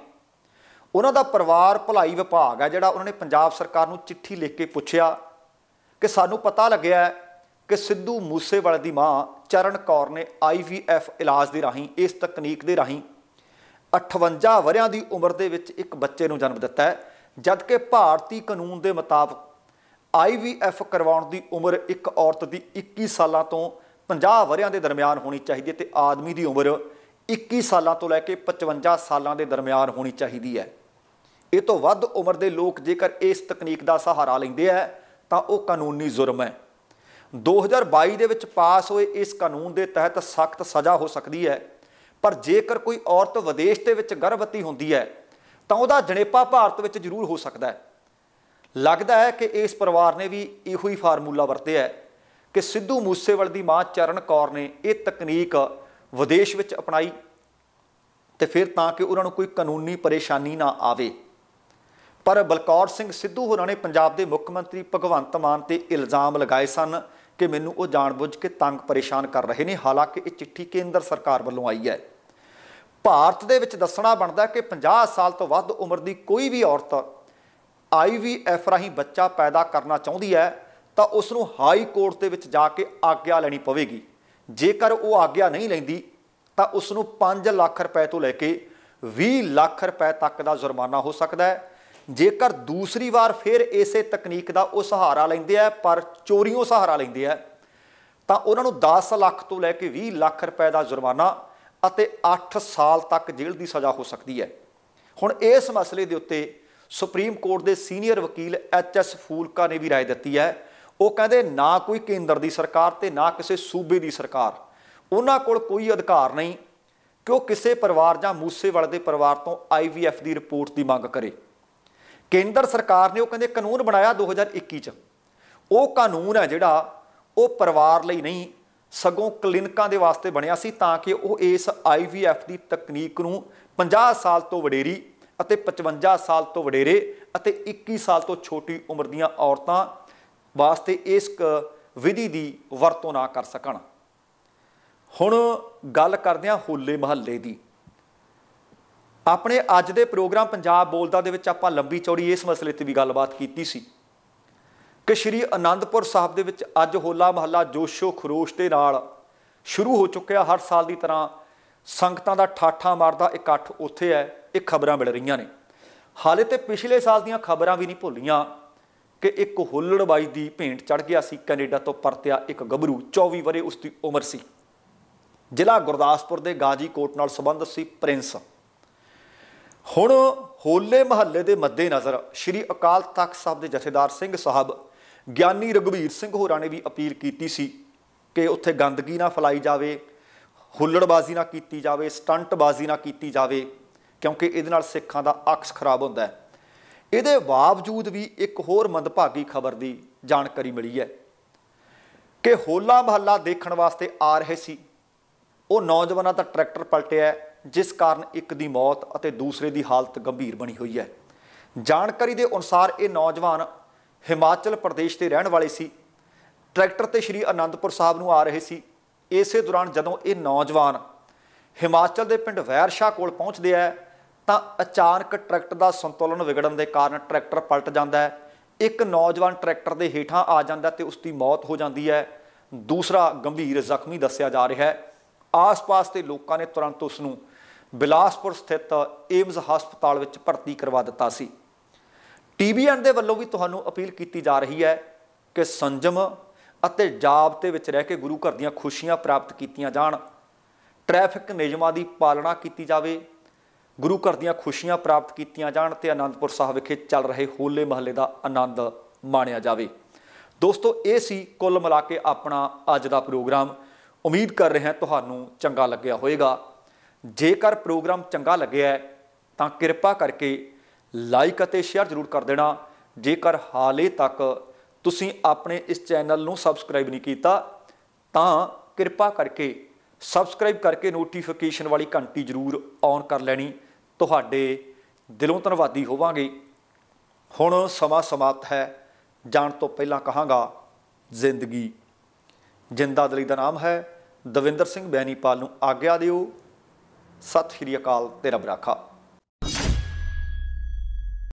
ਉਹਨਾਂ ਦਾ ਪਰਿਵਾਰ ਭਲਾਈ ਵਿਭਾਗ ਆ ਜਿਹੜਾ ਉਹਨਾਂ ਨੇ ਪੰਜਾਬ ਸਰਕਾਰ ਨੂੰ ਚਿੱਠੀ ਲਿਖ ਕੇ ਪੁੱਛਿਆ ਕਿ ਸਾਨੂੰ ਪਤਾ ਲੱਗਿਆ ਕਿ ਸਿੱਧੂ ਮੂਸੇਵਾਲੇ ਦੀ ਮਾਂ ਚਰਨ ਕੌਰ ਨੇ ਆਈਵੀਐਫ ਇਲਾਜ ਦੇ ਰਾਹੀਂ ਇਸ ਤਕਨੀਕ ਦੇ ਰਾਹੀਂ 58 ਵਰਿਆਂ ਦੀ ਉਮਰ ਦੇ ਵਿੱਚ ਇੱਕ ਬੱਚੇ ਨੂੰ ਜਨਮ ਦਿੱਤਾ ਹੈ ਜਦਕਿ ਭਾਰਤੀ ਕਾਨੂੰਨ ਦੇ ਮੁਤਾਬਕ ਆਈਵੀਐਫ ਕਰਵਾਉਣ ਦੀ ਉਮਰ ਇੱਕ ਔਰਤ ਦੀ 21 ਸਾਲਾਂ ਤੋਂ 50 ਵਰਿਆਂ ਦੇ ਦਰਮਿਆਨ ਹੋਣੀ ਚਾਹੀਦੀ ਹੈ ਤੇ ਆਦਮੀ ਦੀ ਉਮਰ 21 ਸਾਲਾਂ ਤੋਂ ਲੈ ਕੇ 55 ਸਾਲਾਂ ਦੇ ਦਰਮਿਆਨ ਹੋਣੀ ਚਾਹੀਦੀ ਹੈ ਇਹ ਤੋਂ ਵੱਧ ਉਮਰ ਦੇ ਲੋਕ ਜੇਕਰ ਇਸ ਤਕਨੀਕ ਦਾ ਸਹਾਰਾ ਲੈਂਦੇ ਹੈ ਤਾਂ ਉਹ ਕਾਨੂੰਨੀ ਜ਼ੁਰਮ ਹੈ 2022 ਦੇ ਵਿੱਚ ਪਾਸ ਹੋਏ ਇਸ ਕਾਨੂੰਨ ਦੇ ਤਹਿਤ ਸਖਤ ਸਜ਼ਾ ਹੋ ਸਕਦੀ ਹੈ ਪਰ ਜੇਕਰ ਕੋਈ ਔਰਤ ਵਿਦੇਸ਼ ਦੇ ਵਿੱਚ ਗਰਭਵਤੀ ਹੁੰਦੀ ਹੈ ਤਾਂ ਉਹਦਾ ਜਣੇਪਾ ਭਾਰਤ ਵਿੱਚ ਜ਼ਰੂਰ ਹੋ ਸਕਦਾ ਹੈ ਲੱਗਦਾ ਹੈ ਕਿ ਇਸ ਪਰਿਵਾਰ ਨੇ ਵੀ ਇਹੋ ਹੀ ਫਾਰਮੂਲਾ ਵਰਤਿਆ ਹੈ ਕਿ ਸਿੱਧੂ ਮੂਸੇਵਾਲ ਦੀ ਮਾਂ ਚਰਨ ਕੌਰ ਨੇ ਇਹ ਤਕਨੀਕ ਵਿਦੇਸ਼ ਵਿੱਚ ਅਪਣਾਈ ਤੇ ਫਿਰ ਤਾਂ ਕਿ ਉਹਨਾਂ ਨੂੰ ਕੋਈ ਕਾਨੂੰਨੀ ਪਰੇਸ਼ਾਨੀ ਨਾ ਆਵੇ ਪਰ ਬਲਕੌਰ ਸਿੰਘ ਸਿੱਧੂ ਹੋਰਾਂ ਨੇ ਪੰਜਾਬ ਦੇ ਮੁੱਖ ਮੰਤਰੀ ਭਗਵੰਤ ਮਾਨ ਤੇ ਇਲਜ਼ਾਮ ਲਗਾਏ ਸਨ ਕਿ ਮੈਨੂੰ ਉਹ ਜਾਣਬੁੱਝ ਕੇ ਤੰਗ ਪਰੇਸ਼ਾਨ ਕਰ ਰਹੇ ਨੇ ਹਾਲਾਂਕਿ ਇਹ ਚਿੱਠੀ ਕੇਂਦਰ ਸਰਕਾਰ ਵੱਲੋਂ ਆਈ ਹੈ ਭਾਰਤ ਦੇ ਵਿੱਚ ਦੱਸਣਾ ਬਣਦਾ ਕਿ 50 ਸਾਲ ਤੋਂ ਵੱਧ ਉਮਰ ਦੀ ਕੋਈ ਵੀ ਔਰਤ ਆਈਵੀਐਫ ਰਾਹੀਂ ਬੱਚਾ ਪੈਦਾ ਕਰਨਾ ਚਾਹੁੰਦੀ ਹੈ ਤਾਂ ਉਸ ਨੂੰ ਹਾਈ ਕੋਰਟ ਦੇ ਵਿੱਚ ਜਾ ਕੇ ਆਗਿਆ ਲੈਣੀ ਪਵੇਗੀ ਜੇਕਰ ਉਹ ਆਗਿਆ ਨਹੀਂ ਲੈਂਦੀ ਤਾਂ ਉਸ ਨੂੰ 5 ਲੱਖ ਰੁਪਏ ਤੋਂ ਲੈ ਕੇ 20 ਲੱਖ ਰੁਪਏ ਤੱਕ ਦਾ ਜੁਰਮਾਨਾ ਹੋ ਸਕਦਾ ਹੈ ਜੇਕਰ ਦੂਸਰੀ ਵਾਰ ਫਿਰ ਇਸੇ ਤਕਨੀਕ ਦਾ ਉਹ ਸਹਾਰਾ ਲੈਂਦੇ ਆ ਪਰ ਚੋਰੀਓਂ ਸਹਾਰਾ ਲੈਂਦੇ ਆ ਤਾਂ ਉਹਨਾਂ ਨੂੰ 10 ਲੱਖ ਤੋਂ ਲੈ ਕੇ 20 ਲੱਖ ਰੁਪਏ ਦਾ ਜੁਰਮਾਨਾ ਅਤੇ 8 ਸਾਲ ਤੱਕ ਜੇਲ੍ਹ ਦੀ ਸਜ਼ਾ ਹੋ ਸਕਦੀ ਹੈ ਹੁਣ ਇਸ ਮਸਲੇ ਦੇ ਉੱਤੇ ਸੁਪਰੀਮ ਕੋਰਟ ਦੇ ਸੀਨੀਅਰ ਵਕੀਲ ਐਚ ਐਸ ਫੂਲਕਾ ਨੇ ਵੀ رائے ਦਿੱਤੀ ਹੈ ਉਹ ਕਹਿੰਦੇ ਨਾ ਕੋਈ ਕੇਂਦਰ ਦੀ ਸਰਕਾਰ ਤੇ ਨਾ ਕਿਸੇ ਸੂਬੇ ਦੀ ਸਰਕਾਰ ਉਹਨਾਂ ਕੋਲ ਕੋਈ ਅਧਿਕਾਰ ਨਹੀਂ ਕਿ ਉਹ ਕਿਸੇ ਪਰਿਵਾਰ ਜਾਂ ਮੂਸੇਵਾਲ ਦੇ ਪਰਿਵਾਰ ਤੋਂ ਆਈਵੀਐਫ ਦੀ ਰਿਪੋਰਟ ਦੀ ਮੰਗ ਕਰੇ ਕੇਂਦਰ ਸਰਕਾਰ ਨੇ ਉਹ ਕਹਿੰਦੇ ਕਾਨੂੰਨ ਬਣਾਇਆ 2021 ਚ ਉਹ ਕਾਨੂੰਨ ਹੈ ਜਿਹੜਾ ਉਹ ਪਰਿਵਾਰ ਲਈ ਨਹੀਂ ਸਗੋਂ ਕਲੀਨਿਕਾਂ ਦੇ ਵਾਸਤੇ ਬਣਿਆ ਸੀ ਤਾਂ ਕਿ ਉਹ ਇਸ ਆਈਵੀਐਫ ਦੀ ਤਕਨੀਕ ਨੂੰ 50 ਸਾਲ ਤੋਂ ਵਡੇਰੀ ਅਤੇ 55 ਸਾਲ ਤੋਂ ਵਡੇਰੇ ਅਤੇ 21 ਸਾਲ ਤੋਂ ਛੋਟੀ ਉਮਰ ਦੀਆਂ ਔਰਤਾਂ ਵਾਸਤੇ ਇਸ ਵਿਧੀ ਦੀ ਵਰਤੋਂ ਨਾ ਕਰ ਸਕਣ ਹੁਣ ਗੱਲ ਕਰਦੇ ਹਾਂ ਹੋਲੇ ਮਹੱਲੇ ਦੀ ਆਪਣੇ ਅੱਜ ਦੇ ਪ੍ਰੋਗਰਾਮ ਪੰਜਾਬ ਬੋਲਦਾ ਦੇ ਵਿੱਚ ਆਪਾਂ ਲੰਬੀ ਚੌੜੀ ਇਸ ਮਸਲੇ ਤੇ ਵੀ ਗੱਲਬਾਤ ਕੀਤੀ ਸੀ ਕਿ ਸ਼੍ਰੀ ਅਨੰਦਪੁਰ ਸਾਹਿਬ ਦੇ ਵਿੱਚ ਅੱਜ ਹੋਲਾ ਮਹੱਲਾ ਜੋਸ਼ੋ ਖਰੋਸ਼ ਦੇ ਨਾਲ ਸ਼ੁਰੂ ਹੋ ਚੁੱਕਿਆ ਹਰ ਸਾਲ ਦੀ ਤਰ੍ਹਾਂ ਸੰਗਤਾਂ ਦਾ ਠਾਠਾ ਮਾਰਦਾ ਇਕੱਠ ਉੱਥੇ ਹੈ ਇਹ ਖਬਰਾਂ ਮਿਲ ਰਹੀਆਂ ਨੇ ਹਾਲੇ ਤੇ ਪਿਛਲੇ ਸਾਲ ਦੀਆਂ ਖਬਰਾਂ ਵੀ ਨਹੀਂ ਭੁੱਲੀਆਂ ਕਿ ਇੱਕ ਹੁੱਲੜਬਾਈ ਦੀ ਭੇਂਟ ਚੜ ਗਿਆ ਸੀ ਕੈਨੇਡਾ ਤੋਂ ਪਰਤਿਆ ਇੱਕ ਗੱਭਰੂ 24 ਵਰੇ ਉਸ ਦੀ ਉਮਰ ਸੀ ਜ਼ਿਲ੍ਹਾ ਗੁਰਦਾਸਪੁਰ ਦੇ ਗਾਜੀ ਕੋਟ ਨਾਲ ਸੰਬੰਧ ਸੀ ਪ੍ਰਿੰਸ ਹੁਣ ਹੋਲੇ ਮਹੱਲੇ ਦੇ ਮੱਦੇ ਨਜ਼ਰ ਸ਼੍ਰੀ ਅਕਾਲ ਤਖਤ ਸਾਹਿਬ ਦੇ ਜਥੇਦਾਰ ਸਿੰਘ ਸਾਹਿਬ ਗਿਆਨੀ ਰਗਵੀਰ ਸਿੰਘ ਹੋਰਾਂ ਨੇ ਵੀ ਅਪੀਲ ਕੀਤੀ ਸੀ ਕਿ ਉੱਥੇ ਗੰਦਗੀ ਨਾ ਫਲਾਈ ਜਾਵੇ ਹੁੱਲੜਬਾਜ਼ੀ ਨਾ ਕੀਤੀ ਜਾਵੇ ਸਟੰਟਬਾਜ਼ੀ ਨਾ ਕੀਤੀ ਜਾਵੇ ਕਿਉਂਕਿ ਇਹਦੇ ਨਾਲ ਸਿੱਖਾਂ ਦਾ ਅਕਸ ਖਰਾਬ ਹੁੰਦਾ ਹੈ ਇਹਦੇ ਬਾਵਜੂਦ ਵੀ ਇੱਕ ਹੋਰ ਮੰਦਭਾਗੀ ਖਬਰ ਦੀ ਜਾਣਕਾਰੀ ਮਿਲੀ ਹੈ ਕਿ ਹੋਲਾ ਮਹੱਲਾ ਦੇਖਣ ਵਾਸਤੇ ਆ ਰਹੇ ਸੀ ਉਹ ਨੌਜਵਾਨਾਂ ਦਾ ਟਰੈਕਟਰ ਪਲਟਿਆ ਜਿਸ ਕਾਰਨ ਇੱਕ ਦੀ ਮੌਤ ਅਤੇ ਦੂਸਰੇ ਦੀ ਹਾਲਤ ਗੰਭੀਰ ਬਣੀ ਹੋਈ ਹੈ ਜਾਣਕਾਰੀ ਦੇ ਅਨੁਸਾਰ ਇਹ ਨੌਜਵਾਨ ਹਿਮਾਚਲ ਪ੍ਰਦੇਸ਼ ਦੇ ਰਹਿਣ ਵਾਲੇ ਸੀ ਟਰੈਕਟਰ ਤੇ ਸ਼੍ਰੀ ਅਨੰਦਪੁਰ ਸਾਹਿਬ ਨੂੰ ਆ ਰਹੇ ਸੀ ਇਸੇ ਦੌਰਾਨ ਜਦੋਂ ਇਹ ਨੌਜਵਾਨ ਹਿਮਾਚਲ ਦੇ ਪਿੰਡ ਵੈਰਸ਼ਾ ਕੋਲ ਪਹੁੰਚਦੇ ਆ ਤਾਂ ਅਚਾਨਕ ਟਰੈਕਟਰ ਦਾ ਸੰਤੁਲਨ ਵਿਗੜਨ ਦੇ ਕਾਰਨ ਟਰੈਕਟਰ ਪਲਟ ਜਾਂਦਾ ਹੈ ਇੱਕ ਨੌਜਵਾਨ ਟਰੈਕਟਰ ਦੇ ਹੇਠਾਂ ਆ ਜਾਂਦਾ ਤੇ ਉਸ ਦੀ ਮੌਤ ਹੋ ਜਾਂਦੀ ਹੈ ਦੂਸਰਾ ਗੰਭੀਰ ਜ਼ਖਮੀ ਦੱਸਿਆ ਜਾ ਰਿਹਾ ਹੈ ਆਸ-ਪਾਸ ਦੇ ਲੋਕਾਂ ਨੇ ਤੁਰੰਤ ਉਸ ਨੂੰ ਬਿਲਾਸਪੁਰ ਸਥਿਤ ਏਮਸ ਹਸਪਤਾਲ ਵਿੱਚ ਭਰਤੀ ਕਰਵਾ ਦਿੱਤਾ ਸੀ ਟੀਬੀਐਨ ਦੇ ਵੱਲੋਂ ਵੀ ਤੁਹਾਨੂੰ ਅਪੀਲ ਕੀਤੀ ਜਾ ਰਹੀ ਹੈ ਕਿ ਸੰਜਮ ਅਤੇ ਤੇ ਵਿੱਚ ਰਹਿ ਕੇ ਗੁਰੂ ਘਰ ਦੀਆਂ ਖੁਸ਼ੀਆਂ ਪ੍ਰਾਪਤ ਕੀਤੀਆਂ ਜਾਣ ਟ੍ਰੈਫਿਕ ਨਿਯਮਾਂ ਦੀ ਪਾਲਣਾ ਕੀਤੀ ਜਾਵੇ ਗੁਰੂ ਘਰ ਦੀਆਂ ਖੁਸ਼ੀਆਂ ਪ੍ਰਾਪਤ ਕੀਤੀਆਂ ਜਾਣ ਤੇ ਆਨੰਦਪੁਰ ਸਾਹਿਬ ਵਿਖੇ ਚੱਲ ਰਹੇ ਹੋਲੇ ਮਹੱਲੇ ਦਾ ਆਨੰਦ ਮਾਣਿਆ ਜਾਵੇ ਦੋਸਤੋ ਇਹ ਸੀ ਕੁੱਲ ਮਿਲਾ ਕੇ ਆਪਣਾ ਅੱਜ ਦਾ ਪ੍ਰੋਗਰਾਮ ਉਮੀਦ ਕਰ ਰਹੇ ਹਾਂ ਤੁਹਾਨੂੰ ਚੰਗਾ ਲੱਗਿਆ ਹੋਵੇਗਾ ਜੇਕਰ ਪ੍ਰੋਗਰਾਮ ਚੰਗਾ ਲੱਗਿਆ ਤਾਂ ਕਿਰਪਾ ਕਰਕੇ ਲਾਈਕ ਅਤੇ ਸ਼ੇਅਰ ਜ਼ਰੂਰ ਕਰ ਦੇਣਾ ਜੇਕਰ ਹਾਲੇ ਤੱਕ ਤੁਸੀਂ ਆਪਣੇ ਇਸ ਚੈਨਲ ਨੂੰ ਸਬਸਕ੍ਰਾਈਬ ਨਹੀਂ ਕੀਤਾ ਤਾਂ ਕਿਰਪਾ ਕਰਕੇ ਸਬਸਕ੍ਰਾਈਬ ਕਰਕੇ ਨੋਟੀਫਿਕੇਸ਼ਨ ਵਾਲੀ ਘੰਟੀ ਜ਼ਰੂਰ ਔਨ ਕਰ ਲੈਣੀ ਤੁਹਾਡੇ ਦਿਲੋਂ ਧੰਨਵਾਦੀ ਹੋਵਾਂਗੇ ਹੁਣ ਸਮਾਂ ਸਮਾਪਤ ਹੈ ਜਾਣ ਤੋਂ ਪਹਿਲਾਂ ਕਹਾਂਗਾ ਜ਼ਿੰਦਗੀ ਜਿੰਦਾ ਦਲੀ ਦਾ ਨਾਮ ਹੈ ਦਵਿੰਦਰ ਸਿੰਘ ਬੈਣੀਪਾਲ ਨੂੰ ਆਗਿਆ ਦਿਓ ਸਤਿ ਸ਼੍ਰੀ ਅਕਾਲ ਤੇ ਰੱਬ ਰਾਖਾ